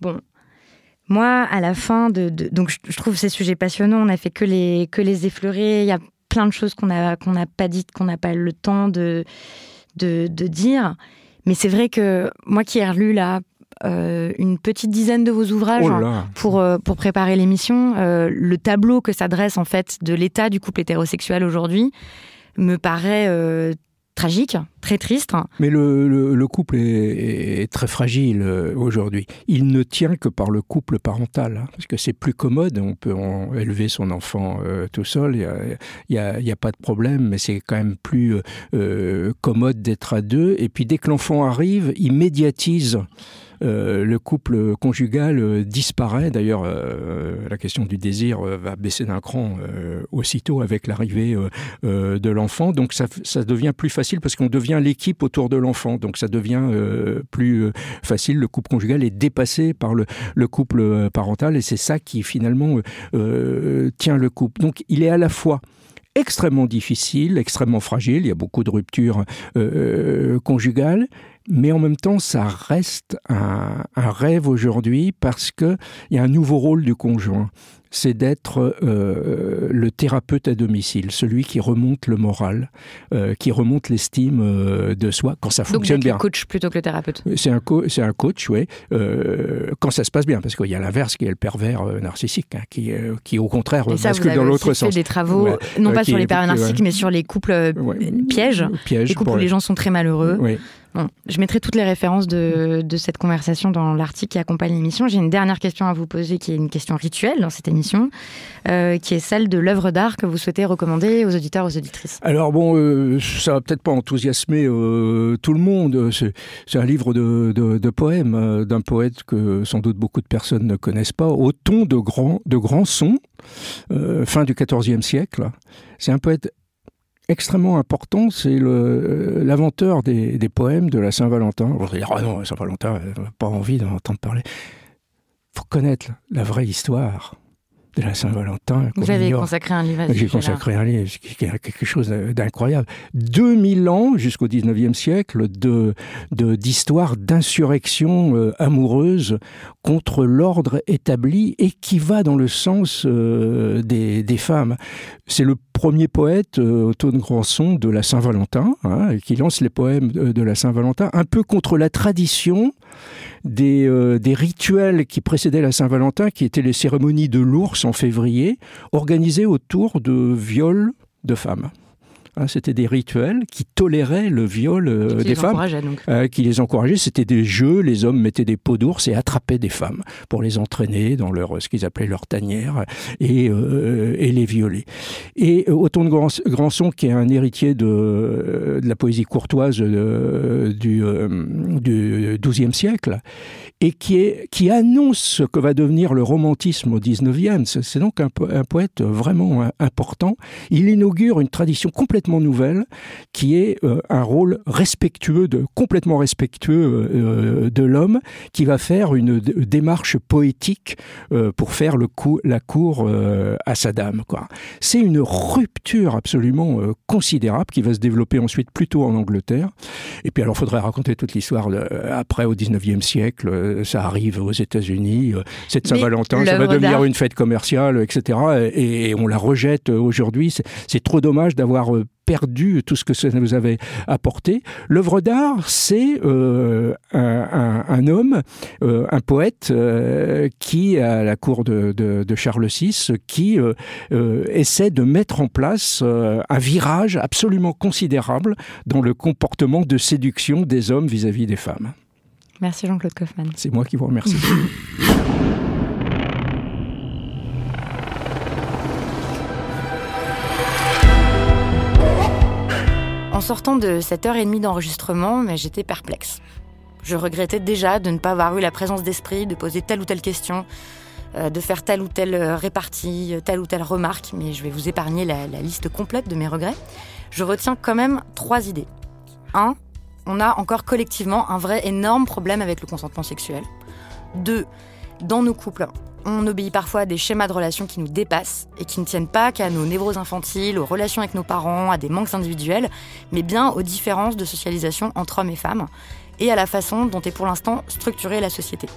Bon, moi, à la fin de, donc je, trouve ces sujets passionnants. On n'a fait que les que les effleurer. Il y a plein de choses qu'on n'a qu'on n'a pas dites, qu'on n'a pas le temps de de, dire. Mais c'est vrai que moi qui ai relu là euh, une petite dizaine de vos ouvrages oh hein, pour, euh, pour préparer l'émission. Euh, le tableau que s'adresse en fait de l'état du couple hétérosexuel aujourd'hui me paraît tragique, très triste. Mais le, couple est, très fragile euh, aujourd'hui. Il ne tient que par le couple parental, hein, parce que c'est plus commode. On peut en élever son enfant euh, tout seul, il n'y a, pas de problème, mais c'est quand même plus euh, commode d'être à deux. Et puis dès que l'enfant arrive, il médiatise euh, le couple conjugal euh, disparaît. D'ailleurs, euh, la question du désir va baisser d'un cran aussitôt avec l'arrivée de l'enfant. Donc ça, devient plus facile parce qu'on devient l'équipe autour de l'enfant. Donc ça devient plus facile. Le couple conjugal est dépassé par le, couple parental et c'est ça qui finalement tient le couple. Donc il est à la fois extrêmement difficile, extrêmement fragile, il y a beaucoup de ruptures conjugales, mais en même temps, ça reste un, rêve aujourd'hui parce qu'il y a un nouveau rôle du conjoint. C'est d'être euh, le thérapeute à domicile, celui qui remonte le moral, euh, qui remonte l'estime euh, de soi quand ça fonctionne bien. Donc, coach plutôt que le thérapeute. C'est un, un coach, oui. quand ça se passe bien, parce qu'il y a l'inverse qui est le pervers narcissique, hein, qui, qui au contraire Et dans l'autre sens. Fait des travaux, non pas sur les pervers narcissiques, mais sur les couples pièges, les couples où les gens sont très malheureux je mettrai toutes les références de, cette conversation dans l'article qui accompagne l'émission. J'ai une dernière question à vous poser qui est une question rituelle dans cette émission, euh, qui est celle de l'œuvre d'art que vous souhaitez recommander aux auditeurs, aux auditrices. Alors bon, ça euh, ça va peut-être pas enthousiasmer euh, tout le monde. C'est un livre de, poèmes d'un poète que sans doute beaucoup de personnes ne connaissent pas, au ton de grands de grand sons, fin du XIVe siècle. C'est un poète extrêmement important, c'est euh, l'inventeur des, des, poèmes de la Saint-Valentin. On dire, oh non, Saint-Valentin, euh, pas envie d'en entendre parler. Il faut connaître la vraie histoire de la Saint-Valentin. Vous avez consacré un livre à J'ai consacré un livre, qui est quelque chose d'incroyable. 2000 ans, jusqu'au 19e siècle, de, d'histoire d'insurrection euh, amoureuse contre l'ordre établi et qui va dans le sens des, des, femmes. C'est le premier poète euh, autochtone Granson de la Saint-Valentin, hein, qui lance les poèmes euh, de la Saint-Valentin, un peu contre la tradition des, euh, des rituels qui précédaient la Saint-Valentin, qui étaient les cérémonies de l'ours en février, organisées autour de viols de femmes. Ah, c'était des rituels qui toléraient le viol euh, des femmes. Euh, qui les encourageaient. C'était des jeux. Les hommes mettaient des peaux d'ours et attrapaient des femmes pour les entraîner dans leur, ce qu'ils appelaient leur tanière et, euh, les violer. Et Othon de Granson, qui est un héritier de, la poésie courtoise du, XIIe siècle, et qui, qui annonce ce que va devenir le romantisme au XIXe. C'est donc un, un poète vraiment important. Il inaugure une tradition complètement nouvelle, qui est euh, un rôle respectueux, de, complètement respectueux euh, euh, de l'homme, qui va faire une démarche poétique pour faire le coup, la cour à sa dame. C'est une rupture absolument considérable qui va se développer ensuite plutôt en Angleterre. Et puis alors, il faudrait raconter toute l'histoire après, au 19e siècle, ça arrive aux États-Unis, cette Saint-Valentin, ça va devenir une fête commerciale, etc. et on la rejette aujourd'hui. C'est trop dommage d'avoir perdu tout ce que ça nous avait apporté. L'œuvre d'art, c'est euh, un, homme, euh, un poète euh, qui, à la cour de, Charles VI, qui essaie de mettre en place un virage absolument considérable dans le comportement de séduction des hommes vis-à-vis -vis des femmes. Merci Jean-Claude Kaufmann. C'est moi qui vous remercie. En sortant de cette heure et demie d'enregistrement, j'étais perplexe. Je regrettais déjà de ne pas avoir eu la présence d'esprit, de poser telle ou telle question, euh, de faire telle ou telle euh, répartie, telle ou telle remarque, mais je vais vous épargner la, liste complète de mes regrets. Je retiens quand même trois idées. 1. On a encore collectivement un vrai énorme problème avec le consentement sexuel. 2. Dans nos couples, on obéit parfois à des schémas de relations qui nous dépassent et qui ne tiennent pas qu'à nos névroses infantiles, aux relations avec nos parents, à des manques individuels, mais bien aux différences de socialisation entre hommes et femmes et à la façon dont est pour l'instant structurée la société.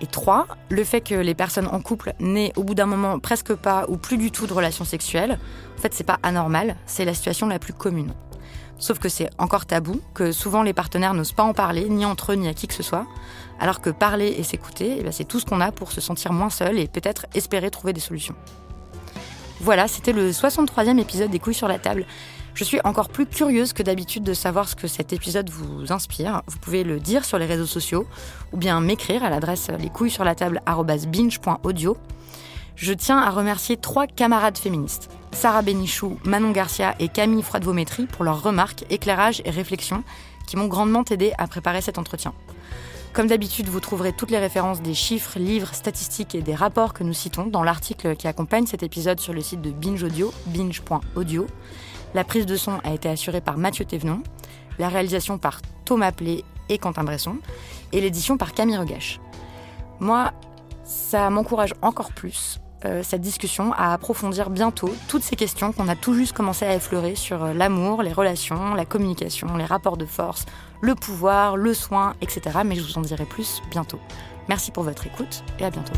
Et trois, le fait que les personnes en couple n'aient au bout d'un moment presque pas ou plus du tout de relations sexuelles, en fait c'est pas anormal, c'est la situation la plus commune. Sauf que c'est encore tabou, que souvent les partenaires n'osent pas en parler, ni entre eux, ni à qui que ce soit. Alors que parler et s'écouter, eh ben, c'est tout ce qu'on a pour se sentir moins seul et peut-être espérer trouver des solutions. Voilà, c'était le 63e épisode des couilles sur la table. Je suis encore plus curieuse que d'habitude de savoir ce que cet épisode vous inspire. Vous pouvez le dire sur les réseaux sociaux ou bien m'écrire à l'adresse lescouillessurlatable.binge.audio. Je tiens à remercier trois camarades féministes. Sarah Benichou, Manon Garcia et Camille Froidevométrie pour leurs remarques, éclairages et réflexions qui m'ont grandement aidé à préparer cet entretien. Comme d'habitude, vous trouverez toutes les références des chiffres, livres, statistiques et des rapports que nous citons dans l'article qui accompagne cet épisode sur le site de Binge Audio, binge.audio. La prise de son a été assurée par Mathieu Thévenon, la réalisation par Thomas Plé et Quentin Bresson, et l'édition par Camille Regache. Moi, ça m'encourage encore plus euh, cette discussion à approfondir bientôt toutes ces questions qu'on a tout juste commencé à effleurer sur euh, l'amour, les relations, la communication, les rapports de force, le pouvoir, le soin, etc. Mais je vous en dirai plus bientôt. Merci pour votre écoute et à bientôt.